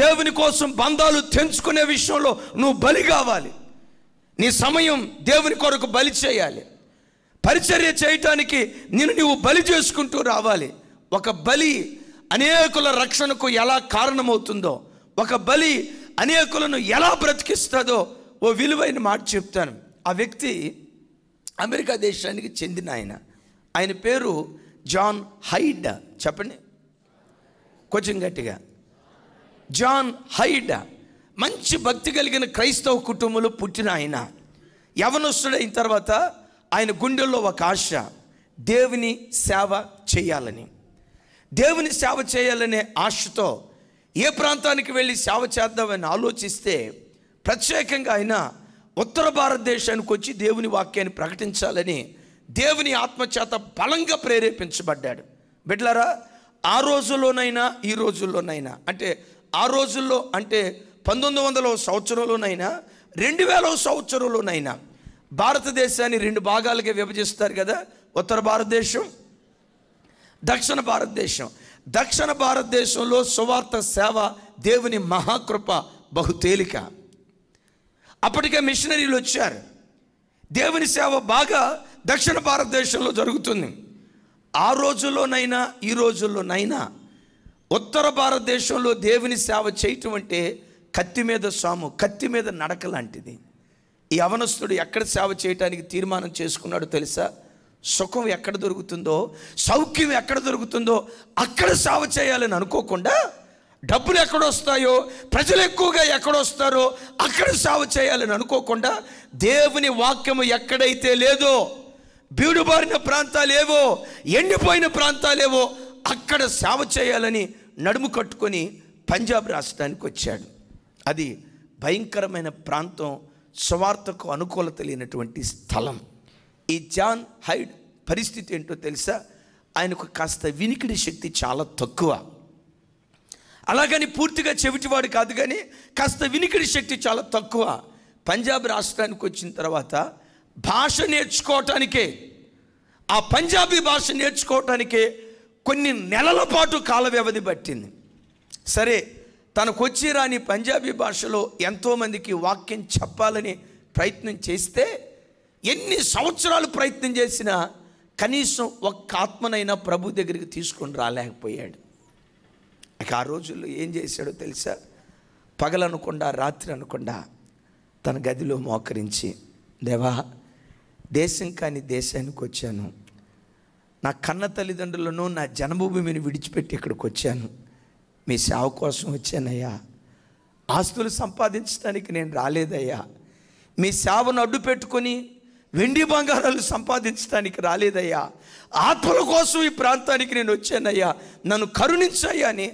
దేవుని కోసం బంధాలు తెంచుకునే విషయంలో నువ్వు బలి కావాలి నీ సమయం దేవుని కొరకు బలి చేయాలి పరిచర్య చేయటానికి నిన్ను నువ్వు బలి చేసుకుంటూ రావాలి ఒక బలి అనేకుల రక్షణకు ఎలా కారణమవుతుందో ఒక బలి అనేకులను ఎలా బ్రతికిస్తుందో ఓ విలువైన మాట చెప్తాను ఆ వ్యక్తి అమెరికా దేశానికి చెందిన ఆయన ఆయన పేరు జాన్ హైడ్ చెప్పండి కొంచెం గట్టిగా జాన్ హైడ్ మంచి భక్తి కలిగిన క్రైస్తవ కుటుంబంలో పుట్టిన ఆయన యవనస్తుడైన తర్వాత ఆయన గుండెల్లో ఒక ఆశ దేవుని సేవ చేయాలని దేవుని సేవ చేయాలనే ఆశతో ఏ ప్రాంతానికి వెళ్ళి సేవ చేద్దామని ఆలోచిస్తే ప్రత్యేకంగా ఆయన ఉత్తర భారతదేశానికి వచ్చి దేవుని వాక్యాన్ని ప్రకటించాలని దేవుని ఆత్మచేత బలంగా ప్రేరేపించబడ్డాడు బిడ్లరా ఆ రోజుల్లోనైనా ఈ రోజుల్లోనైనా అంటే ఆ రోజుల్లో అంటే పంతొమ్మిది వందల సంవత్సరంలోనైనా రెండు వేల సంవత్సరంలోనైనా భారతదేశాన్ని రెండు భాగాలుగా విభజిస్తారు కదా ఉత్తర భారతదేశం దక్షిణ భారతదేశం దక్షిణ భారతదేశంలో సువార్త సేవ దేవుని మహాకృప బహు తేలిక అప్పటికే మిషనరీలు వచ్చారు దేవుని సేవ బాగా దక్షిణ భారతదేశంలో జరుగుతుంది ఆ రోజుల్లోనైనా ఈ రోజుల్లోనైనా ఉత్తర భారతదేశంలో దేవుని సేవ చేయటం అంటే కత్తి మీద సాము కత్తి మీద నడక లాంటిది ఈ అవనస్తుడు ఎక్కడ సేవ చేయటానికి తీర్మానం చేసుకున్నాడో తెలుసా సుఖం ఎక్కడ దొరుకుతుందో సౌఖ్యం ఎక్కడ దొరుకుతుందో అక్కడ సేవ చేయాలని అనుకోకుండా డబ్బులు ఎక్కడొస్తాయో ప్రజలు ఎక్కువగా ఎక్కడొస్తారో అక్కడ సేవ చేయాలని అనుకోకుండా దేవుని వాక్యము ఎక్కడైతే లేదో బీడుబారిన ప్రాంతాలేవో ఎండిపోయిన ప్రాంతాలేవో అక్కడ సేవ చేయాలని నడుము కట్టుకొని పంజాబ్ రాష్ట్రానికి వచ్చాడు అది భయంకరమైన ప్రాంతం స్వార్థకు అనుకూలత లేనటువంటి స్థలం ఈ జాన్ హైడ్ పరిస్థితి ఏంటో తెలుసా ఆయనకు కాస్త వినికిడి శక్తి చాలా తక్కువ అలాగని పూర్తిగా చెవిటివాడు కాదు కానీ కాస్త వినికిడి శక్తి చాలా తక్కువ పంజాబ్ రాష్ట్రానికి వచ్చిన తర్వాత భాష నేర్చుకోవటానికే ఆ పంజాబీ భాష నేర్చుకోవటానికే కొన్ని నెలల పాటు కాల వ్యవధి పట్టింది సరే తనకు వచ్చి రాని పంజాబీ భాషలో ఎంతోమందికి వాక్యం చెప్పాలని ప్రయత్నం చేస్తే ఎన్ని సంవత్సరాలు ప్రయత్నం చేసినా కనీసం ఒక్క ఆత్మనైనా ప్రభు దగ్గరికి తీసుకొని రాలేకపోయాడు ఇక ఆ రోజుల్లో ఏం చేశాడో తెలుసా పగలనకుండా రాత్రి అనకుండా తన గదిలో మోకరించి దేవా దేశం కాని దేశానికి వచ్చాను నా కన్న తల్లిదండ్రులను నా జన్మభూమిని విడిచిపెట్టి ఇక్కడికి వచ్చాను మీ సేవ కోసం వచ్చానయ్యా ఆస్తులు సంపాదించడానికి నేను రాలేదయ్యా మీ సేవను అడ్డు పెట్టుకొని వెండి బంగారాలు సంపాదించడానికి రాలేదయ్యా ఆత్మల కోసం ఈ ప్రాంతానికి నేను వచ్చానయ్యా నన్ను కరుణించయ్యా అని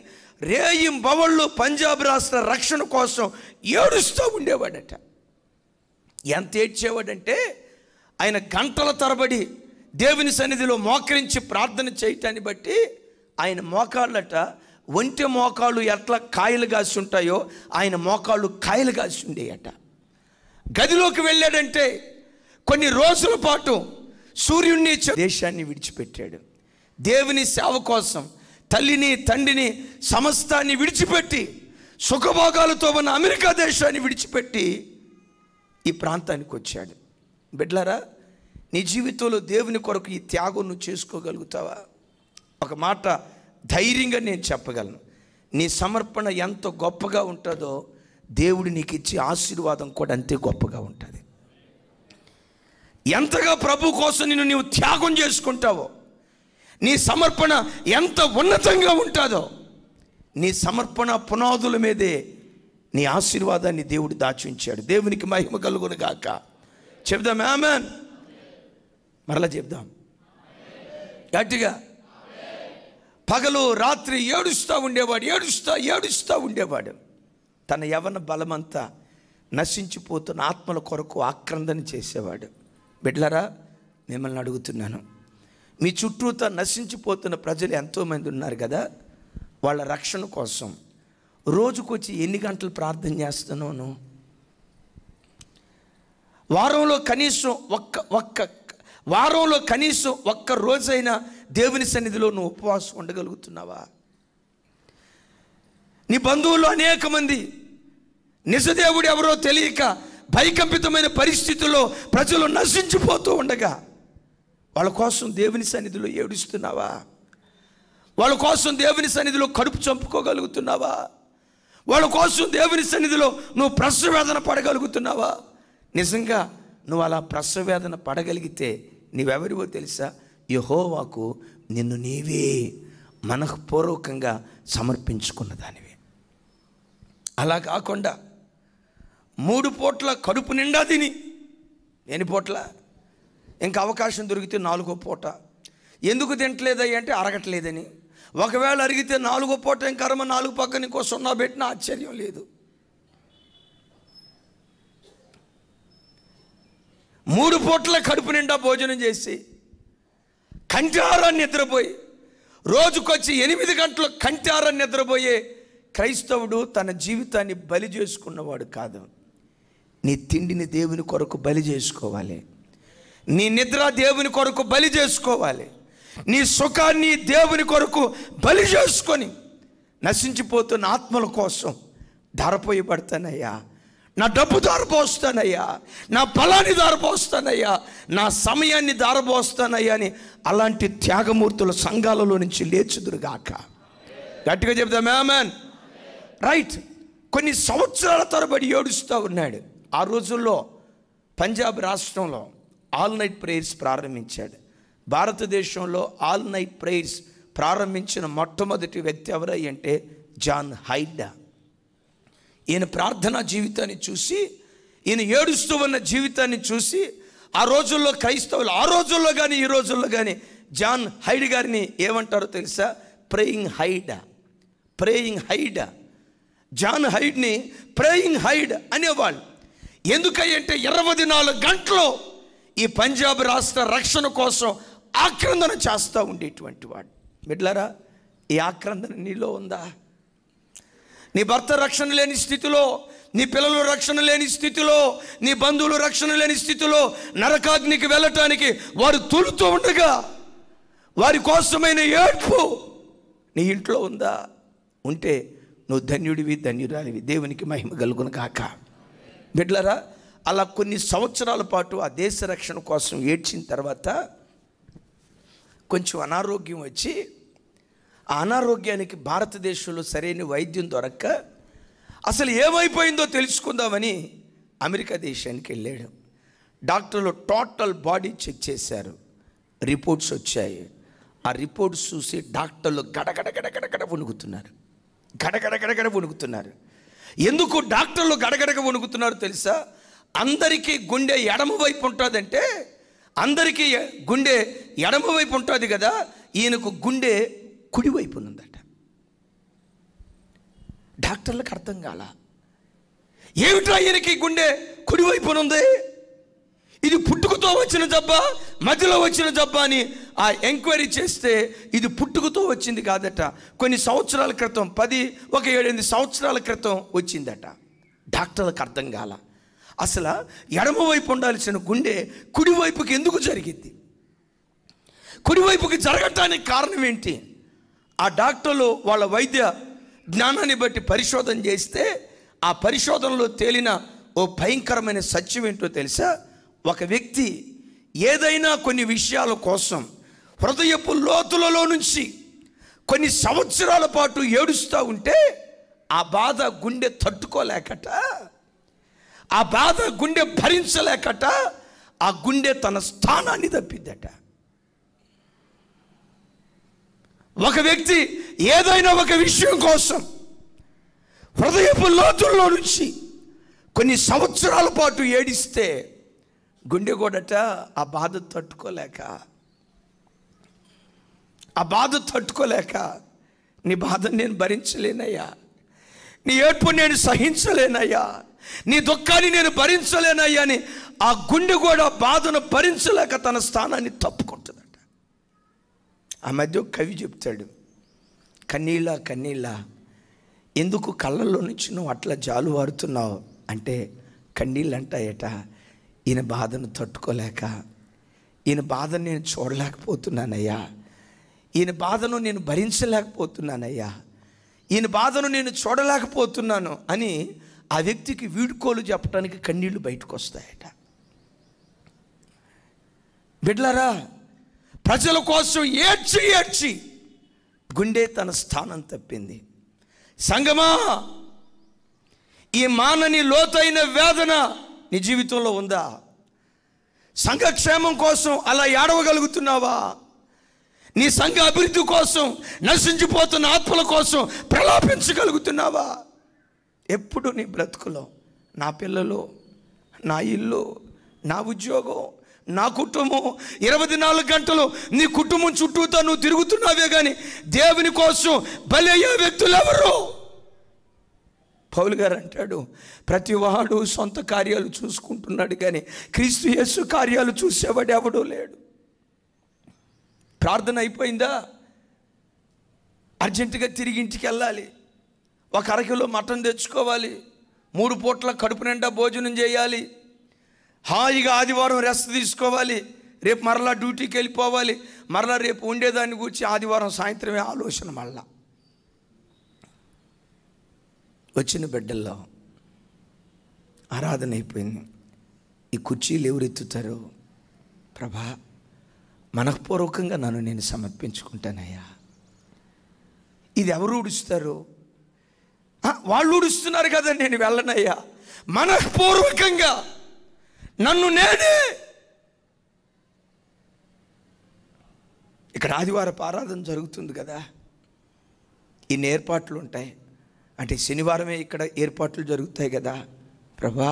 రేయిం బవళ్ళు పంజాబ్ రాష్ట్ర రక్షణ కోసం ఏడుస్తూ ఉండేవాడట ఎంత ఏడ్చేవాడంటే ఆయన గంటల తరబడి దేవుని సన్నిధిలో మోకరించి ప్రార్థన చేయటాన్ని బట్టి ఆయన మోకాళ్ళట ఒంటి మోకాళ్ళు ఎట్లా కాయలు కాసి ఉంటాయో ఆయన మోకాళ్ళు కాయలు కాసి ఉండేయట గదిలోకి వెళ్ళాడంటే కొన్ని రోజుల పాటు సూర్యుడిని దేశాన్ని విడిచిపెట్టాడు దేవుని సేవ కోసం తల్లిని తండ్రిని సమస్తాన్ని విడిచిపెట్టి సుఖభోగాలతో ఉన్న అమెరికా దేశాన్ని విడిచిపెట్టి ఈ ప్రాంతానికి వచ్చాడు బిడ్లారా నీ జీవితంలో దేవుని కొరకు ఈ త్యాగం నువ్వు చేసుకోగలుగుతావా ఒక మాట ధైర్యంగా నేను చెప్పగలను నీ సమర్పణ ఎంత గొప్పగా ఉంటుందో దేవుడు నీకు ఇచ్చే ఆశీర్వాదం కూడా అంతే గొప్పగా ఉంటుంది ఎంతగా ప్రభు కోసం నిన్ను నీవు త్యాగం చేసుకుంటావో నీ సమర్పణ ఎంత ఉన్నతంగా ఉంటుందో నీ సమర్పణ పునాదుల మీదే నీ ఆశీర్వాదాన్ని దేవుడు దాచుంచాడు దేవునికి మహిమ కలుగును గాక చెప్దాం ఆమెన్ మరలా చెప్దాం గట్టిగా పగలు రాత్రి ఏడుస్తూ ఉండేవాడు ఏడుస్తూ ఏడుస్తూ ఉండేవాడు తన యవన బలమంతా నశించిపోతున్న ఆత్మల కొరకు ఆక్రందన చేసేవాడు బిడ్లరా మిమ్మల్ని అడుగుతున్నాను మీ చుట్టూతో నశించిపోతున్న ప్రజలు ఎంతోమంది ఉన్నారు కదా వాళ్ళ రక్షణ కోసం రోజుకొచ్చి ఎన్ని గంటలు ప్రార్థన చేస్తున్నాను వారంలో కనీసం ఒక్క ఒక్క వారంలో కనీసం ఒక్క రోజైనా దేవుని సన్నిధిలో నువ్వు ఉపవాసం ఉండగలుగుతున్నావా నీ బంధువులు అనేక మంది నిజదేవుడు ఎవరో తెలియక భయకంపితమైన పరిస్థితుల్లో ప్రజలు నశించిపోతూ ఉండగా వాళ్ళ కోసం దేవుని సన్నిధిలో ఏడుస్తున్నావా వాళ్ళ కోసం దేవుని సన్నిధిలో కడుపు చంపుకోగలుగుతున్నావా వాళ్ళ కోసం దేవుని సన్నిధిలో నువ్వు ప్రశ్నవేదన పడగలుగుతున్నావా నిజంగా నువ్వు అలా ప్రశ్నవేదన పడగలిగితే నీవెవరివో తెలుసా యహోవాకు నిన్ను నీవే మనఃపూర్వకంగా సమర్పించుకున్న దానివి అలా కాకుండా మూడు పూట్ల కడుపు నిండా తిని ఎన్ని పూట్ల ఇంకా అవకాశం దొరికితే నాలుగో పూట ఎందుకు తింటలేదు అంటే అరగట్లేదని ఒకవేళ అరిగితే నాలుగో పూట అరమ నాలుగు పక్కన ఇంకో సున్నా పెట్టిన ఆశ్చర్యం లేదు మూడు పూట్ల కడుపు నిండా భోజనం చేసి కంటారాన్ని నిద్రపోయి రోజుకొచ్చి ఎనిమిది గంటలు కంటారాన్ని నిద్రపోయే క్రైస్తవుడు తన జీవితాన్ని బలి చేసుకున్నవాడు కాదు నీ తిండిని దేవుని కొరకు బలి చేసుకోవాలి నీ నిద్ర దేవుని కొరకు బలి చేసుకోవాలి నీ సుఖాన్ని దేవుని కొరకు బలి చేసుకొని నశించిపోతున్న ఆత్మల కోసం ధరపోయబడతానయ్యా నా డబ్బు దారపోస్తానయ్యా నా బలాన్ని దారపోస్తానయ్యా నా సమయాన్ని దారపోస్తానయ్యా అని అలాంటి త్యాగమూర్తుల సంఘాలలో నుంచి లేచుదురుగాక గట్టిగా చెప్తా మ్యామన్ రైట్ కొన్ని సంవత్సరాల తరబడి ఏడుస్తూ ఉన్నాడు ఆ రోజుల్లో పంజాబ్ రాష్ట్రంలో ఆల్ నైట్ ప్రేయర్స్ ప్రారంభించాడు భారతదేశంలో ఆల్ నైట్ ప్రేయర్స్ ప్రారంభించిన మొట్టమొదటి వ్యక్తి ఎవరై అంటే జాన్ హైడా ఈయన ప్రార్థనా జీవితాన్ని చూసి ఈయన ఏడుస్తూ ఉన్న జీవితాన్ని చూసి ఆ రోజుల్లో క్రైస్తవులు ఆ రోజుల్లో కానీ ఈ రోజుల్లో కానీ జాన్ హైడ్ గారిని ఏమంటారో తెలుసా ప్రేయింగ్ హైడా ప్రేయింగ్ హైడా జాన్ హైడ్ని ప్రేయింగ్ హైడ్ అనేవాళ్ళు ఎందుకంటే ఇరవై నాలుగు గంటలు ఈ పంజాబ్ రాష్ట్ర రక్షణ కోసం ఆక్రందన చేస్తూ ఉండేటువంటి వాడు మిడ్లరా ఈ ఆక్రందన నీలో ఉందా నీ భర్త రక్షణ లేని స్థితిలో నీ పిల్లలు రక్షణ లేని స్థితిలో నీ బంధువులు రక్షణ లేని స్థితిలో నరకాగ్నికి వెళ్ళటానికి వారు తొలుతూ ఉండగా వారి కోసమైన ఏడ్పు నీ ఇంట్లో ఉందా ఉంటే నువ్వు ధన్యుడివి ధన్యురాలివి దేవునికి మహిమ కలుగును కాక బిడ్లరా అలా కొన్ని సంవత్సరాల పాటు ఆ దేశ రక్షణ కోసం ఏడ్చిన తర్వాత కొంచెం అనారోగ్యం వచ్చి ఆ అనారోగ్యానికి భారతదేశంలో సరైన వైద్యం దొరక్క అసలు ఏమైపోయిందో తెలుసుకుందామని అమెరికా దేశానికి వెళ్ళాడు డాక్టర్లు టోటల్ బాడీ చెక్ చేశారు రిపోర్ట్స్ వచ్చాయి ఆ రిపోర్ట్స్ చూసి డాక్టర్లు గడగడ గడగడ వణుకుతున్నారు గడగడ గడగడ వణుకుతున్నారు ఎందుకు డాక్టర్లు గడగడగ వణుకుతున్నారు తెలుసా అందరికీ గుండె ఎడమ వైపు ఉంటుందంటే అందరికీ గుండె ఎడమ వైపు ఉంటుంది కదా ఈయనకు గుండె కుడివైపు ఉందట డాక్టర్లకు అర్థం కాల ఏమిటో ఈయనకి గుండె కుడివైపు ఉంది ఇది పుట్టుకతో వచ్చిన జబ్బ మధ్యలో వచ్చిన జబ్బ అని ఆ ఎంక్వైరీ చేస్తే ఇది పుట్టుకతో వచ్చింది కాదట కొన్ని సంవత్సరాల క్రితం పది ఒక ఏడెనిమిది సంవత్సరాల క్రితం వచ్చిందట డాక్టర్లకు అర్థం కాల అసలు ఎడమవైపు ఉండాల్సిన గుండె కుడివైపుకి ఎందుకు జరిగింది కుడివైపుకి జరగటానికి కారణం ఏంటి ఆ డాక్టర్లు వాళ్ళ వైద్య జ్ఞానాన్ని బట్టి పరిశోధన చేస్తే ఆ పరిశోధనలో తేలిన ఓ భయంకరమైన సత్యం ఏంటో తెలుసా ఒక వ్యక్తి ఏదైనా కొన్ని విషయాల కోసం హృదయపు లోతులలో నుంచి కొన్ని సంవత్సరాల పాటు ఏడుస్తూ ఉంటే ఆ బాధ గుండె తట్టుకోలేకట ఆ బాధ గుండె భరించలేకట ఆ గుండె తన స్థానాన్ని తప్పిద్దట ఒక వ్యక్తి ఏదైనా ఒక విషయం కోసం హృదయపు లోతుల్లో నుంచి కొన్ని సంవత్సరాల పాటు ఏడిస్తే గుండె కూడాట ఆ బాధ తట్టుకోలేక ఆ బాధ తట్టుకోలేక నీ బాధ నేను భరించలేనయ్యా నీ ఏడ్పు నేను సహించలేనయ్యా నీ దుఃఖాన్ని నేను భరించలేనయ్యా అని ఆ గుండె కూడా బాధను భరించలేక తన స్థానాన్ని తప్పుకుంటుందట ఆ మధ్య కవి చెప్తాడు కన్నీళ్ళ కన్నీళ్ళ ఎందుకు కళ్ళల్లో నుంచి నువ్వు అట్లా జాలు వారుతున్నావు అంటే కన్నీళ్ళు అంటాయట ఈయన బాధను తట్టుకోలేక ఈయన బాధను నేను చూడలేకపోతున్నానయ్యా ఈయన బాధను నేను భరించలేకపోతున్నానయ్యా ఈయన బాధను నేను చూడలేకపోతున్నాను అని ఆ వ్యక్తికి వీడుకోలు చెప్పడానికి కన్నీళ్లు బయటకు వస్తాయట బిడ్లరా ప్రజల కోసం ఏడ్చి ఏడ్చి గుండె తన స్థానం తప్పింది సంగమా ఈ మానని లోతైన వేదన నీ జీవితంలో ఉందా సంఘక్షేమం కోసం అలా ఏడవగలుగుతున్నావా నీ సంఘ అభివృద్ధి కోసం నశించిపోతున్న ఆత్మల కోసం ప్రలాపించగలుగుతున్నావా ఎప్పుడు నీ బ్రతుకులో నా పిల్లలు నా ఇల్లు నా ఉద్యోగం నా కుటుంబం ఇరవై నాలుగు గంటలు నీ కుటుంబం చుట్టూతో నువ్వు తిరుగుతున్నావే కానీ దేవుని కోసం బలి అయ్యే వ్యక్తులు ఎవరు పౌలు గారు అంటాడు ప్రతివాడు సొంత కార్యాలు చూసుకుంటున్నాడు కానీ క్రీస్తు యస్సు కార్యాలు చూసేవాడు ఎవడూ లేడు ప్రార్థన అయిపోయిందా అర్జెంటుగా తిరిగి ఇంటికి వెళ్ళాలి ఒక అరకిలో మటన్ తెచ్చుకోవాలి మూడు పూట్ల కడుపు నిండా భోజనం చేయాలి హాయిగా ఆదివారం రెస్ట్ తీసుకోవాలి రేపు మరలా డ్యూటీకి వెళ్ళిపోవాలి మరలా రేపు ఉండేదాన్ని గురించి ఆదివారం సాయంత్రమే ఆలోచన మళ్ళా వచ్చిన బిడ్డల్లో ఆరాధన అయిపోయింది ఈ కుర్చీలు ఎవరెత్తుతారు ప్రభా మనఃపూర్వకంగా నన్ను నేను సమర్పించుకుంటానయ్యా ఇది ఎవరు ఊడుస్తారు వాళ్ళు ఊడుస్తున్నారు కదా నేను వెళ్ళనయ్యా మనఃపూర్వకంగా నన్ను నేనే ఇక్కడ ఆదివారపు ఆరాధన జరుగుతుంది కదా ఇన్ని ఏర్పాట్లు ఉంటాయి అంటే శనివారమే ఇక్కడ ఏర్పాట్లు జరుగుతాయి కదా ప్రభా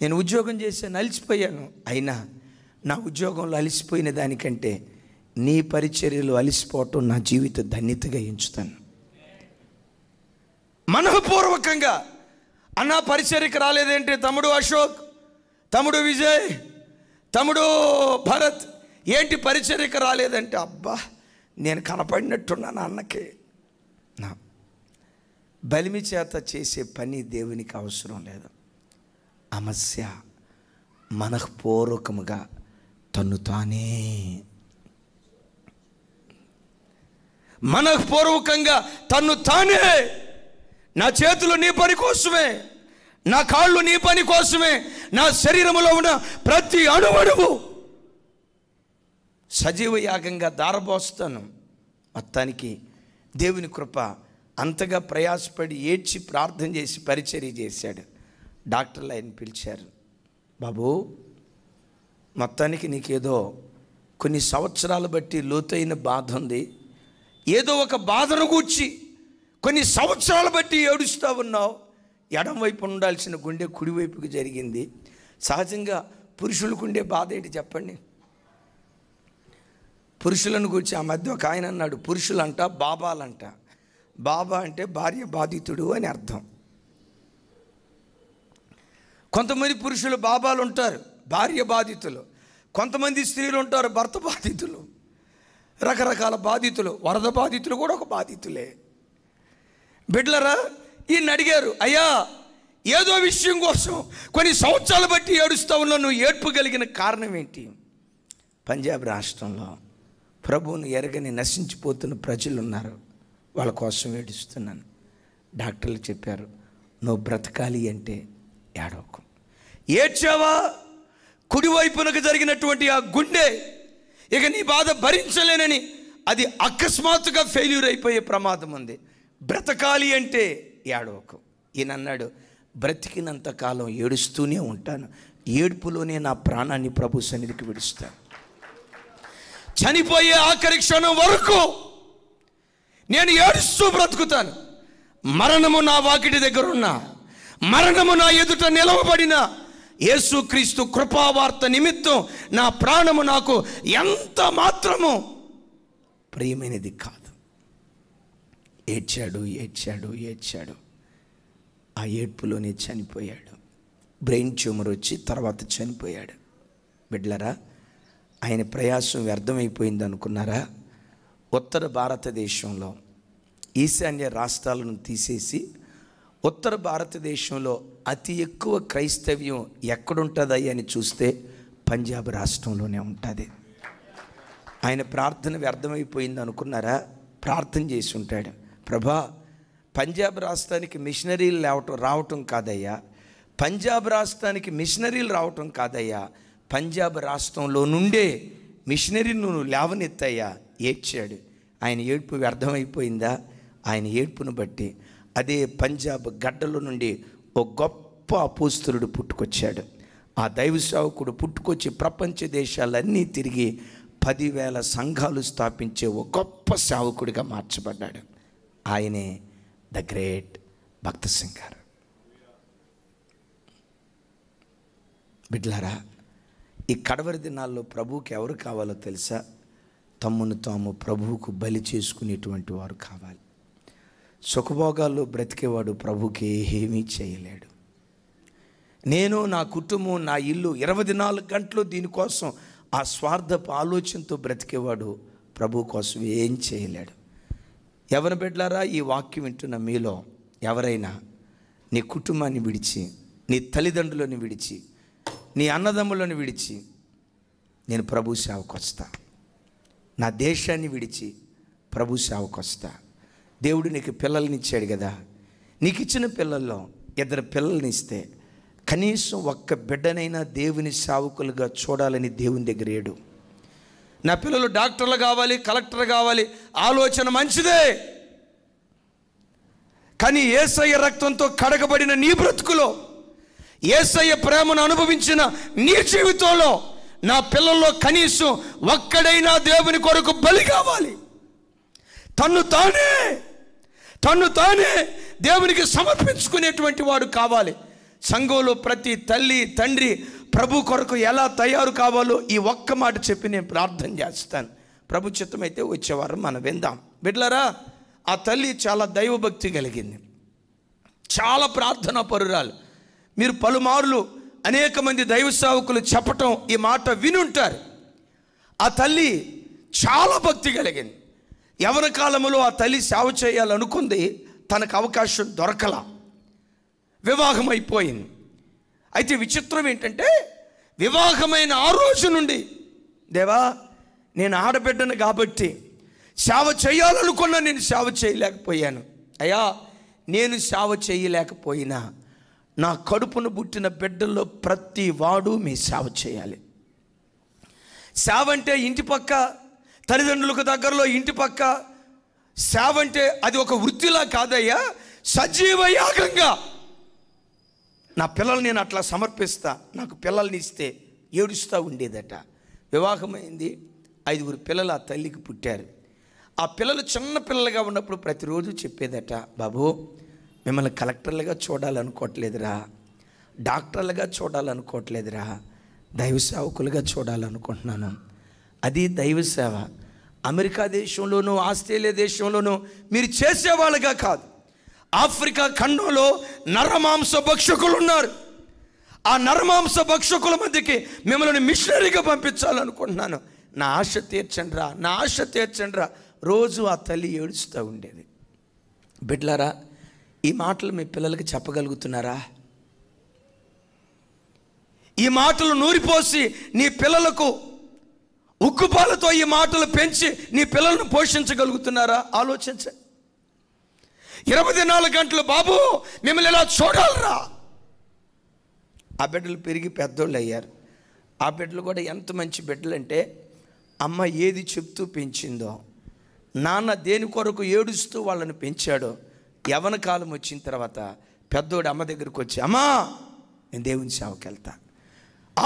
నేను ఉద్యోగం చేశాను అలిసిపోయాను అయినా నా ఉద్యోగంలో అలిసిపోయిన దానికంటే నీ పరిచర్యలు అలిసిపోవటం నా జీవిత ధన్యతగా ఎంచుతాను మనఃపూర్వకంగా అన్న పరిచర్యకు రాలేదేంటి తమ్ముడు అశోక్ తమ్ముడు విజయ్ తమ్ముడు భరత్ ఏంటి పరిచర్యకు రాలేదంటే అబ్బా నేను కనపడినట్టున్నాను అన్నకి నా బలిమి చేత చేసే పని దేవునికి అవసరం లేదు అమస్య మనఃపూర్వకముగా తను తానే మనఃపూర్వకంగా తను తానే నా చేతులు నీ పని కోసమే నా కాళ్ళు నీ పని కోసమే నా శరీరంలో ఉన్న ప్రతి అణువణువు సజీవ యాగంగా దారబోస్తాను మొత్తానికి దేవుని కృప అంతగా ప్రయాసపడి ఏడ్చి ప్రార్థన చేసి పరిచర్య చేశాడు డాక్టర్లు ఆయన పిలిచారు బాబు మొత్తానికి నీకేదో కొన్ని సంవత్సరాలు బట్టి లోతైన బాధ ఉంది ఏదో ఒక బాధను కూర్చి కొన్ని సంవత్సరాలు బట్టి ఏడుస్తూ ఉన్నావు ఎడం వైపు ఉండాల్సిన గుండె కుడివైపుకి జరిగింది సహజంగా పురుషులకు ఉండే బాధ ఏంటి చెప్పండి పురుషులను కూర్చి ఆ మధ్య ఒక ఆయన అన్నాడు పురుషులంట బాబాలంట బాబా అంటే భార్య బాధితుడు అని అర్థం కొంతమంది పురుషులు బాబాలు ఉంటారు భార్య బాధితులు కొంతమంది స్త్రీలు ఉంటారు భర్త బాధితులు రకరకాల బాధితులు వరద బాధితులు కూడా ఒక బాధితులే బిడ్లరా ఈయన అడిగారు అయ్యా ఏదో విషయం కోసం కొన్ని సంవత్సరాలు బట్టి ఏడుస్తూ ఉన్నా నువ్వు ఏడ్పగలిగిన కారణం ఏంటి పంజాబ్ రాష్ట్రంలో ప్రభువును ఎరగని నశించిపోతున్న ప్రజలు ఉన్నారు వాళ్ళ కోసం ఏడుస్తున్నాను డాక్టర్లు చెప్పారు నువ్వు బ్రతకాలి అంటే ఏడవకు ఏడ్చావా కుడివైపునకు జరిగినటువంటి ఆ గుండె ఇక నీ బాధ భరించలేనని అది అకస్మాత్తుగా ఫెయిల్యూర్ అయిపోయే ప్రమాదం ఉంది బ్రతకాలి అంటే ఏడవకు ఈయన అన్నాడు బ్రతికినంత కాలం ఏడుస్తూనే ఉంటాను ఏడుపులోనే నా ప్రాణాన్ని ప్రభు సన్నిధికి విడుస్తాను చనిపోయే ఆఖరి క్షణం వరకు నేను ఏడుస్తూ బ్రతుకుతాను మరణము నా వాకిటి దగ్గర ఉన్నా మరణము నా ఎదుట నిలవబడిన యేసుక్రీస్తు కృపావార్త నిమిత్తం నా ప్రాణము నాకు ఎంత మాత్రము ప్రియమైనది కాదు ఏడ్చాడు ఏడ్చాడు ఏడ్చాడు ఆ ఏడ్పులోనే చనిపోయాడు బ్రెయిన్ ట్యూమర్ వచ్చి తర్వాత చనిపోయాడు బిడ్లరా ఆయన ప్రయాసం వ్యర్థమైపోయింది అనుకున్నారా ఉత్తర భారతదేశంలో ఈశాన్య రాష్ట్రాలను తీసేసి ఉత్తర భారతదేశంలో అతి ఎక్కువ క్రైస్తవ్యం ఎక్కడుంటుంది అని చూస్తే పంజాబ్ రాష్ట్రంలోనే ఉంటుంది ఆయన ప్రార్థన వ్యర్థమైపోయింది అనుకున్నారా ప్రార్థన చేసి ఉంటాడు ప్రభా పంజాబ్ రాష్ట్రానికి మిషనరీలు లేవటం రావటం కాదయ్యా పంజాబ్ రాష్ట్రానికి మిషనరీలు రావటం కాదయ్యా పంజాబ్ రాష్ట్రంలో నుండే మిషనరీ నువ్వు లేవనెత్తాయా ఏడ్చాడు ఆయన ఏడ్పు వ్యర్థమైపోయిందా ఆయన ఏడ్పును బట్టి అదే పంజాబ్ గడ్డల నుండి ఓ గొప్ప అపోస్తులుడు పుట్టుకొచ్చాడు ఆ దైవ పుట్టుకొచ్చి ప్రపంచ దేశాలన్నీ తిరిగి పదివేల సంఘాలు స్థాపించే ఓ గొప్ప సేవకుడిగా మార్చబడ్డాడు ఆయనే ద గ్రేట్ భక్త సింగారు బిడ్లారా ఈ కడవరి దినాల్లో ప్రభుకి ఎవరు కావాలో తెలుసా తమ్మును తాము ప్రభువుకు బలి చేసుకునేటువంటి వారు కావాలి సుఖభోగాల్లో బ్రతికేవాడు ప్రభుకి ఏమీ చేయలేడు నేను నా కుటుంబం నా ఇల్లు ఇరవై నాలుగు గంటలు దీనికోసం ఆ స్వార్థపు ఆలోచనతో బ్రతికేవాడు ప్రభు కోసం ఏం చేయలేడు ఎవరు బిడ్డలారా ఈ వాక్యం వింటున్న మీలో ఎవరైనా నీ కుటుంబాన్ని విడిచి నీ తల్లిదండ్రులను విడిచి నీ అన్నదమ్ములను విడిచి నేను ప్రభు సేవకు వస్తాను నా దేశాన్ని విడిచి ప్రభు వస్తా దేవుడు నీకు పిల్లల్ని ఇచ్చాడు కదా నీకు ఇచ్చిన పిల్లల్లో ఇద్దరు పిల్లల్ని ఇస్తే కనీసం ఒక్క బిడ్డనైనా దేవుని సావుకులుగా చూడాలని దేవుని దగ్గర ఏడు నా పిల్లలు డాక్టర్లు కావాలి కలెక్టర్ కావాలి ఆలోచన మంచిదే కానీ ఏసయ్య రక్తంతో కడగబడిన నీ బ్రతుకులో ఏసయ్య ప్రేమను అనుభవించిన నీ జీవితంలో నా పిల్లల్లో కనీసం ఒక్కడైనా దేవుని కొరకు బలి కావాలి తన్ను తానే తన్ను తానే దేవునికి సమర్పించుకునేటువంటి వాడు కావాలి సంఘంలో ప్రతి తల్లి తండ్రి ప్రభు కొరకు ఎలా తయారు కావాలో ఈ ఒక్క మాట చెప్పి నేను ప్రార్థన చేస్తాను ప్రభు చిత్తమైతే వచ్చేవారు మనం విందాం బిడ్లరా ఆ తల్లి చాలా దైవభక్తి కలిగింది చాలా ప్రార్థనా పరురాలు మీరు పలుమార్లు అనేక మంది దైవ సేవకులు చెప్పటం ఈ మాట వినుంటారు ఆ తల్లి చాలా భక్తి కలిగింది ఎవరి కాలంలో ఆ తల్లి సేవ చేయాలనుకుంది తనకు అవకాశం దొరకలా వివాహం అయిపోయింది అయితే విచిత్రం ఏంటంటే వివాహమైన ఆ రోజు నుండి దేవా నేను ఆడబిడ్డను కాబట్టి సేవ చేయాలనుకున్నా నేను సేవ చేయలేకపోయాను అయ్యా నేను సేవ చేయలేకపోయినా నా కడుపును పుట్టిన బిడ్డల్లో ప్రతి వాడు మీ సేవ చేయాలి సేవ అంటే ఇంటి పక్క తల్లిదండ్రులకు దగ్గరలో ఇంటి పక్క సేవ అంటే అది ఒక వృత్తిలా కాదయ్యా సజీవ యాగంగా నా పిల్లలు నేను అట్లా సమర్పిస్తా నాకు పిల్లల్ని ఇస్తే ఏడుస్తూ ఉండేదట వివాహమైంది ఐదుగురు పిల్లలు ఆ తల్లికి పుట్టారు ఆ పిల్లలు చిన్న పిల్లలుగా ఉన్నప్పుడు ప్రతిరోజు చెప్పేదట బాబు మిమ్మల్ని కలెక్టర్లుగా చూడాలనుకోవట్లేదురా డాక్టర్లుగా చూడాలనుకోవట్లేదురా దైవ సేవకులుగా చూడాలనుకుంటున్నాను అది దైవ సేవ అమెరికా దేశంలోనూ ఆస్ట్రేలియా దేశంలోనూ మీరు చేసేవాళ్ళుగా కాదు ఆఫ్రికా ఖండంలో నరమాంస భక్షకులు ఉన్నారు ఆ నరమాంస భక్షకుల మధ్యకి మిమ్మల్ని మిషనరీగా పంపించాలనుకుంటున్నాను నా ఆశ తీర్చండ్రా నా ఆశ తీర్చండ్రా రోజు ఆ తల్లి ఏడుస్తూ ఉండేది బిడ్లారా ఈ మాటలు మీ పిల్లలకి చెప్పగలుగుతున్నారా ఈ మాటలు నూరిపోసి నీ పిల్లలకు ఉక్కుపాలతో ఈ మాటలు పెంచి నీ పిల్లలను పోషించగలుగుతున్నారా ఆలోచించ ఇరవై నాలుగు గంటలు బాబు మిమ్మల్ని ఇలా చూడాలరా ఆ బిడ్డలు పెరిగి పెద్దోళ్ళు అయ్యారు ఆ బిడ్డలు కూడా ఎంత మంచి బిడ్డలు అంటే అమ్మ ఏది చెప్తూ పెంచిందో నాన్న దేని కొరకు ఏడుస్తూ వాళ్ళని పెంచాడో యవన కాలం వచ్చిన తర్వాత పెద్దోడు అమ్మ దగ్గరికి వచ్చి అమ్మా నేను దేవుని సేవకి వెళ్తా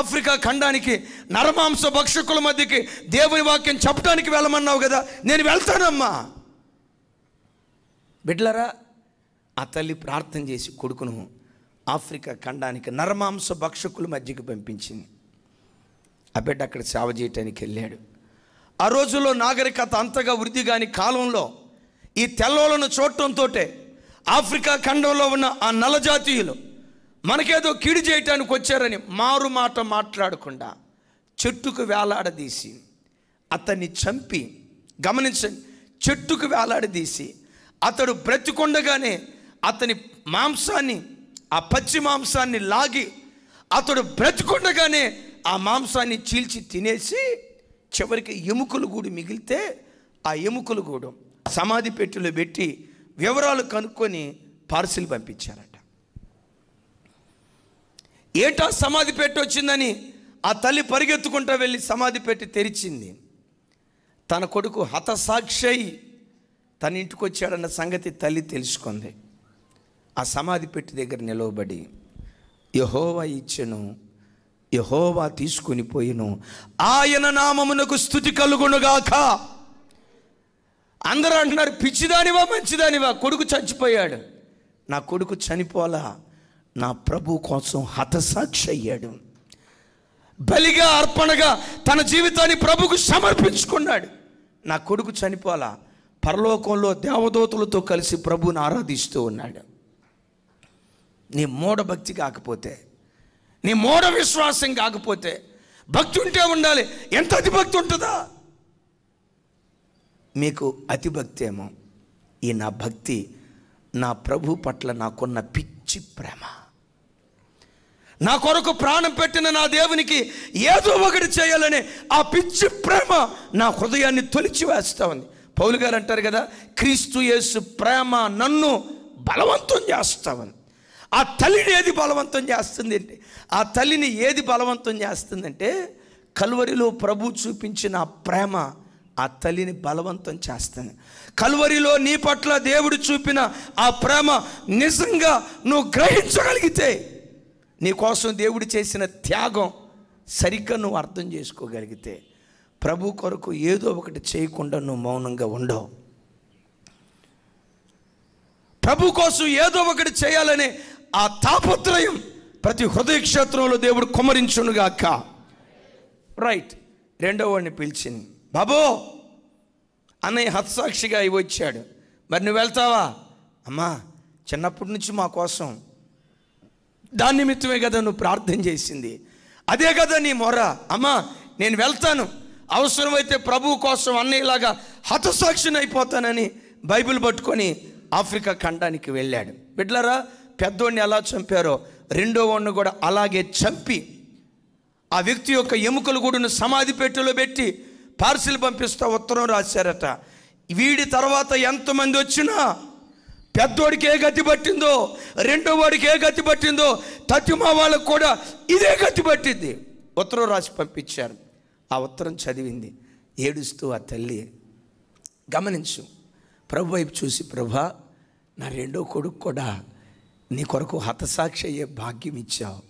ఆఫ్రికా ఖండానికి నరమాంస భక్షకుల మధ్యకి దేవుని వాక్యం చెప్పడానికి వెళ్ళమన్నావు కదా నేను వెళ్తానమ్మా బిడ్లరా ఆ తల్లి ప్రార్థన చేసి కొడుకును ఆఫ్రికా ఖండానికి నరమాంస భక్షకుల మధ్యకి పంపించింది ఆ బిడ్డ అక్కడ సేవ చేయటానికి వెళ్ళాడు ఆ రోజుల్లో నాగరికత అంతగా వృద్ధి కాని కాలంలో ఈ తెల్లోలను చూడటంతో ఆఫ్రికా ఖండంలో ఉన్న ఆ నలజాతీయులు మనకేదో కీడు చేయటానికి వచ్చారని మారు మాట మాట్లాడకుండా చెట్టుకు వేలాడదీసి అతన్ని చంపి గమనించండి చెట్టుకు వేలాడదీసి అతడు బ్రతికొండగానే అతని మాంసాన్ని ఆ పచ్చి మాంసాన్ని లాగి అతడు బ్రతికొండగానే ఆ మాంసాన్ని చీల్చి తినేసి చివరికి ఎముకలు గూడు మిగిలితే ఆ ఎముకలు గూడు సమాధి పెట్టెలో పెట్టి వివరాలు కనుక్కొని పార్సిల్ పంపించారట ఏటా సమాధి పెట్టి వచ్చిందని ఆ తల్లి పరిగెత్తుకుంటూ వెళ్ళి సమాధి పెట్టి తెరిచింది తన కొడుకు హతసాక్షి తన ఇంటికి వచ్చాడన్న సంగతి తల్లి తెలుసుకుంది ఆ సమాధి పెట్టి దగ్గర నిలవబడి యహోవా ఇచ్చను యహోవా తీసుకుని పోయిను ఆయన నామమునకు స్థుతి కలుగునుగాక అందరూ అంటున్నారు పిచ్చిదానివా మంచిదానివా కొడుకు చచ్చిపోయాడు నా కొడుకు చనిపోలా నా ప్రభు కోసం హతసాక్షి అయ్యాడు బలిగా అర్పణగా తన జీవితాన్ని ప్రభుకు సమర్పించుకున్నాడు నా కొడుకు చనిపోలా పరలోకంలో దేవదూతలతో కలిసి ప్రభుని ఆరాధిస్తూ ఉన్నాడు నీ భక్తి కాకపోతే నీ మూఢ విశ్వాసం కాకపోతే భక్తి ఉంటే ఉండాలి ఎంత అతి భక్తి ఉంటుందా మీకు అతి భక్తి ఏమో ఈ నా భక్తి నా ప్రభు పట్ల నాకున్న పిచ్చి ప్రేమ నా కొరకు ప్రాణం పెట్టిన నా దేవునికి ఏదో ఒకటి చేయాలనే ఆ పిచ్చి ప్రేమ నా హృదయాన్ని తొలిచి వేస్తా ఉంది పౌలు గారు అంటారు కదా క్రీస్తు యేసు ప్రేమ నన్ను బలవంతం చేస్తా ఉంది ఆ తల్లిని ఏది బలవంతం చేస్తుంది అంటే ఆ తల్లిని ఏది బలవంతం చేస్తుందంటే కలువరిలో ప్రభు చూపించిన ప్రేమ ఆ తల్లిని బలవంతం చేస్తాను కలువరిలో నీ పట్ల దేవుడు చూపిన ఆ ప్రేమ నిజంగా నువ్వు గ్రహించగలిగితే నీ కోసం దేవుడు చేసిన త్యాగం సరిగ్గా నువ్వు అర్థం చేసుకోగలిగితే ప్రభు కొరకు ఏదో ఒకటి చేయకుండా నువ్వు మౌనంగా ఉండవు ప్రభు కోసం ఏదో ఒకటి చేయాలనే ఆ తాపత్రయం ప్రతి హృదయ క్షేత్రంలో దేవుడు కుమరించునుగాక రైట్ రెండవ వాడిని పిలిచింది బాబో అన్నయ్య హత్సాక్షిగా అయి వచ్చాడు మరి నువ్వు వెళ్తావా అమ్మా చిన్నప్పటి నుంచి మా కోసం దాని నిమిత్తమే కదా నువ్వు ప్రార్థన చేసింది అదే కదా నీ మొర అమ్మా నేను వెళ్తాను అవసరమైతే ప్రభువు కోసం అన్నయ్యలాగా హతసాక్షిని అయిపోతానని బైబిల్ పట్టుకొని ఆఫ్రికా ఖండానికి వెళ్ళాడు బిడ్లరా పెద్దోడిని ఎలా చంపారో రెండో వాడిని కూడా అలాగే చంపి ఆ వ్యక్తి యొక్క ఎముకలు కూడా సమాధి పెట్టెలో పెట్టి పార్సిల్ పంపిస్తా ఉత్తరం రాశారట వీడి తర్వాత ఎంతమంది వచ్చినా పెద్దోడికి ఏ గతి పట్టిందో రెండో వాడికి ఏ గతి పట్టిందో తతిమా వాళ్ళకు కూడా ఇదే గతి పట్టింది ఉత్తరం రాసి పంపించారు ఆ ఉత్తరం చదివింది ఏడుస్తూ ఆ తల్లి గమనించు ప్రభు వైపు చూసి ప్రభా నా రెండో కొడుకు కూడా నీ కొరకు హతసాక్షి అయ్యే భాగ్యం ఇచ్చావు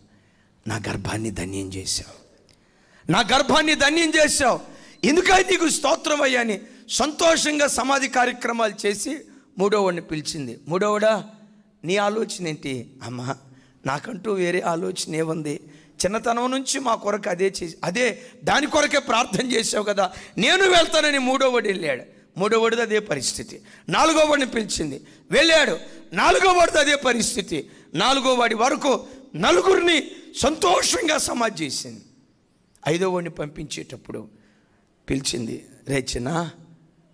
నా గర్భాన్ని ధన్యం చేశావు నా గర్భాన్ని ధన్యం చేశావు ఎందుకని నీకు స్తోత్రం అయ్యాని సంతోషంగా సమాధి కార్యక్రమాలు చేసి మూడోవాడిని పిలిచింది మూడోవడా నీ ఆలోచన ఏంటి అమ్మా నాకంటూ వేరే ఆలోచన ఏముంది చిన్నతనం నుంచి మా కొరకు అదే చేసి అదే దాని కొరకే ప్రార్థన చేసావు కదా నేను వెళ్తానని మూడోవాడు వెళ్ళాడు మూడోవాడిది అదే పరిస్థితి నాలుగో పిలిచింది వెళ్ళాడు నాలుగో అదే పరిస్థితి నాలుగో వాడి వరకు నలుగురిని సంతోషంగా సమాధి చేసింది ఐదో పంపించేటప్పుడు పిలిచింది చిన్న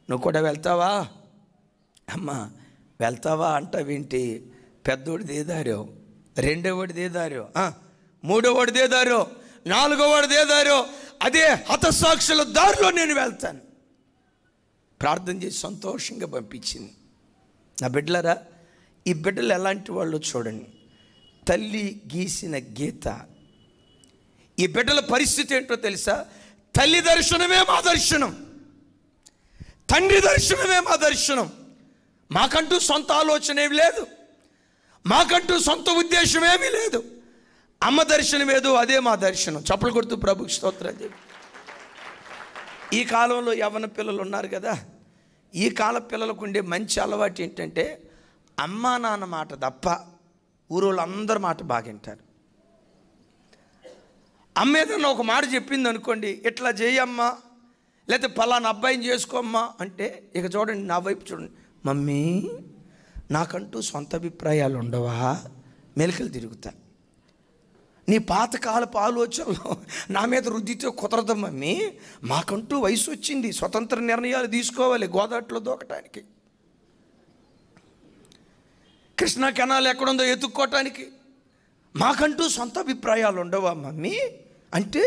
నువ్వు కూడా వెళ్తావా అమ్మ వెళ్తావా అంటావేంటి పెద్దోడిది ఏదారో మూడో ఏదారో మూడోవాడిది నాలుగో నాలుగోవాడిది ఏదారో అదే హతసాక్షుల దారిలో నేను వెళ్తాను ప్రార్థన చేసి సంతోషంగా పంపించింది నా బిడ్డలరా ఈ బిడ్డలు ఎలాంటి వాళ్ళు చూడండి తల్లి గీసిన గీత ఈ బిడ్డల పరిస్థితి ఏంటో తెలుసా తల్లి దర్శనమే మా దర్శనం తండ్రి దర్శనమే మా దర్శనం మాకంటూ సొంత ఆలోచన ఏమి లేదు మాకంటూ సొంత ఉద్దేశం ఏమీ లేదు అమ్మ దర్శనం ఏదో అదే మా దర్శనం చప్పలు కొడుతూ ప్రభుకి స్తోత్రం ఈ కాలంలో యవన పిల్లలు ఉన్నారు కదా ఈ కాల పిల్లలకు ఉండే మంచి అలవాటు ఏంటంటే అమ్మా నాన్న మాట తప్ప ఊరోళ్ళు అందరి మాట బాగింటారు అమ్మ ఏదన్నా ఒక మాట చెప్పింది అనుకోండి ఇట్లా చేయమ్మా లేకపోతే పలానా అబ్బాయిని చేసుకోమ్మా అంటే ఇక చూడండి నా వైపు చూడండి మమ్మీ నాకంటూ సొంత అభిప్రాయాలు ఉండవా మెలకలు తిరుగుతా నీ పాతకాలపు ఆలోచనలు నా మీద రుద్దితో కుదరదు మమ్మీ మాకంటూ వయసు వచ్చింది స్వతంత్ర నిర్ణయాలు తీసుకోవాలి గోదాట్లో దూకటానికి కృష్ణా కెనాలు ఎక్కడుందో ఎత్తుక్కోవటానికి మాకంటూ సొంత అభిప్రాయాలు ఉండవా మమ్మీ అంటే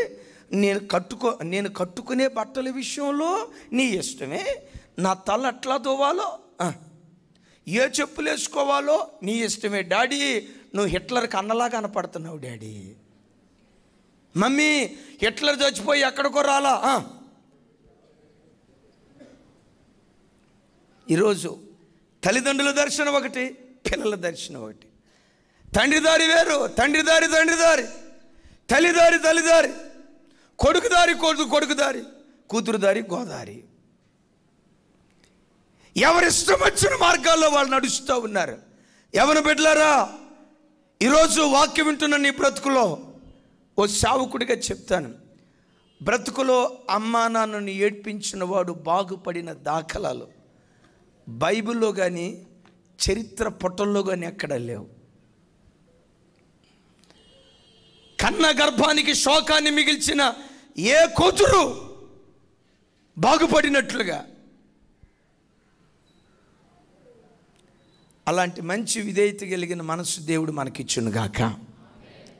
నేను కట్టుకో నేను కట్టుకునే బట్టల విషయంలో నీ ఇష్టమే నా తల ఎట్లా దోవాలో ఏ చెప్పులు వేసుకోవాలో నీ ఇష్టమే డాడీ నువ్వు హిట్లర్కి అన్నలా కనపడుతున్నావు డాడీ మమ్మీ హిట్లర్ చచ్చిపోయి ఎక్కడికో రాలా ఈరోజు తల్లిదండ్రుల దర్శనం ఒకటి పిల్లల దర్శనం ఒకటి తండ్రిదారి వేరు తండ్రిదారి తండ్రిదారి తల్లిదారి తల్లిదారి కొడుకుదారి కొడుకు కొడుకుదారి కూతురుదారి గోదారి ఎవరిష్టం వచ్చిన మార్గాల్లో వాళ్ళు నడుస్తూ ఉన్నారు ఎవరు బిడ్డలారా ఈరోజు వాక్యం వింటున్న నీ బ్రతుకులో ఓ సావుకుడిగా చెప్తాను బ్రతుకులో అమ్మా నాన్నని ఏడ్పించిన వాడు బాగుపడిన దాఖలాలు బైబిల్లో కానీ చరిత్ర పొట్టల్లో కానీ ఎక్కడా లేవు కన్న గర్భానికి శోకాన్ని మిగిల్చిన ఏ కూతురు బాగుపడినట్లుగా అలాంటి మంచి విధేయత కలిగిన మనసు దేవుడు గాక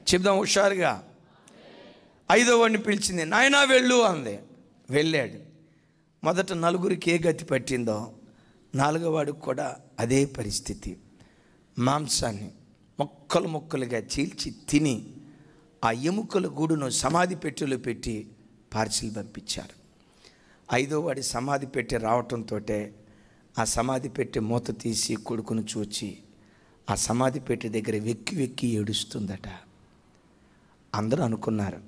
చెప్దాం హుషారుగా ఐదో వాడిని పిలిచింది నాయన వెళ్ళు అంది వెళ్ళాడు మొదట నలుగురికి ఏ గతి పట్టిందో నాలుగోవాడికి కూడా అదే పరిస్థితి మాంసాన్ని మొక్కలు మొక్కలుగా చీల్చి తిని ఆ ఎముకల గూడును సమాధి పెట్టెలో పెట్టి పార్సిల్ పంపించారు ఐదో వాడి సమాధి పెట్టి రావటంతో ఆ సమాధి పెట్టి మూత తీసి కొడుకును చూచి ఆ సమాధి పెట్టి దగ్గర వెక్కి వెక్కి ఏడుస్తుందట అందరూ అనుకున్నారు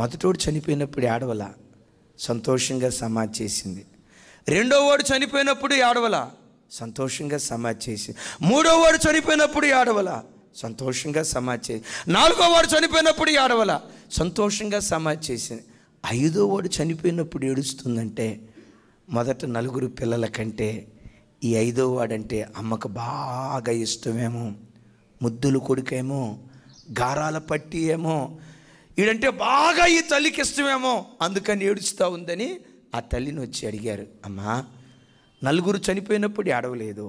మొదటోడు చనిపోయినప్పుడు ఆడవల సంతోషంగా సమాధి చేసింది రెండో వాడు చనిపోయినప్పుడు ఆడవల సంతోషంగా సమాధి చేసింది మూడో వాడు చనిపోయినప్పుడు ఆడవల సంతోషంగా సమాధి చేసి నాలుగో వాడు చనిపోయినప్పుడు ఏడవల సంతోషంగా సమాధి చేసింది ఐదో వాడు చనిపోయినప్పుడు ఏడుస్తుందంటే మొదట నలుగురు పిల్లల కంటే ఈ ఐదో వాడంటే అమ్మకు బాగా ఇష్టమేమో ముద్దులు కొడుకేమో గారాల పట్టి ఏమో ఈడంటే బాగా ఈ తల్లికి ఇష్టమేమో అందుకని ఏడుస్తూ ఉందని ఆ తల్లిని వచ్చి అడిగారు అమ్మా నలుగురు చనిపోయినప్పుడు ఏడవలేదు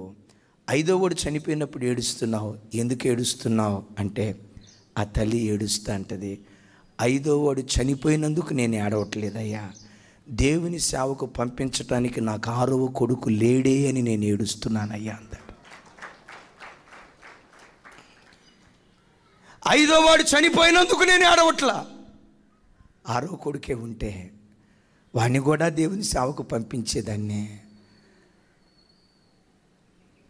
వాడు చనిపోయినప్పుడు ఏడుస్తున్నావు ఎందుకు ఏడుస్తున్నావు అంటే ఆ తల్లి ఏడుస్తా అంటది ఐదోవాడు చనిపోయినందుకు నేను ఏడవట్లేదయ్యా దేవుని సేవకు పంపించటానికి నాకు ఆరవ కొడుకు లేడే అని నేను ఏడుస్తున్నానయ్యా అందాడు ఐదో వాడు చనిపోయినందుకు నేను ఏడవట్లా ఆరో కొడుకే ఉంటే వాణ్ణి కూడా దేవుని సేవకు పంపించేదాన్నే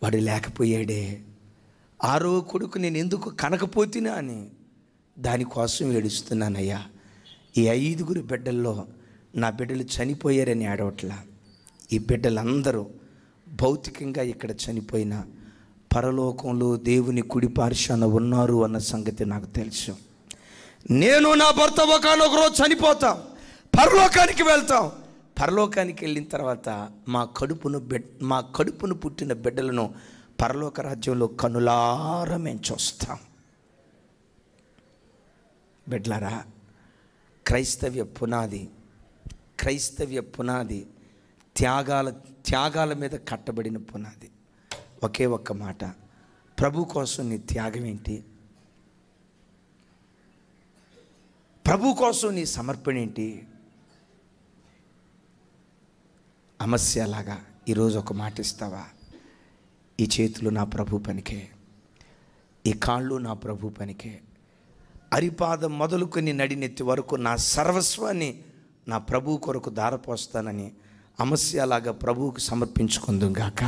వాడు లేకపోయాడే ఆరో కొడుకు నేను ఎందుకు కనకపోతున్నా అని దానికోసం ఏడుస్తున్నానయ్యా ఈ ఐదుగురు బిడ్డల్లో నా బిడ్డలు చనిపోయారని ఏడవట్లా ఈ బిడ్డలందరూ భౌతికంగా ఇక్కడ చనిపోయిన పరలోకంలో దేవుని కుడిపార్శాన ఉన్నారు అన్న సంగతి నాకు తెలుసు నేను నా భర్త ఒకనొకరోజు చనిపోతాం పరలోకానికి వెళ్తాం పరలోకానికి వెళ్ళిన తర్వాత మా కడుపును బిడ్ మా కడుపును పుట్టిన బిడ్డలను పరలోక రాజ్యంలో కనులార మేము చూస్తాం బిడ్లారా క్రైస్తవ్య పునాది క్రైస్తవ్య పునాది త్యాగాల త్యాగాల మీద కట్టబడిన పునాది ఒకే ఒక్క మాట ప్రభు కోసం నీ త్యాగం ఏంటి ప్రభు కోసం నీ సమర్పణ ఏంటి అమస్యలాగా ఈరోజు ఒక మాట ఇస్తావా ఈ చేతులు నా ప్రభు పనికే ఈ కాళ్ళు నా ప్రభు పనికే అరిపాదం మొదలుకొని నడినెత్తి వరకు నా సర్వస్వాన్ని నా ప్రభు కొరకు దారపోస్తానని అమస్యలాగా ప్రభువుకు సమర్పించుకుందుగాక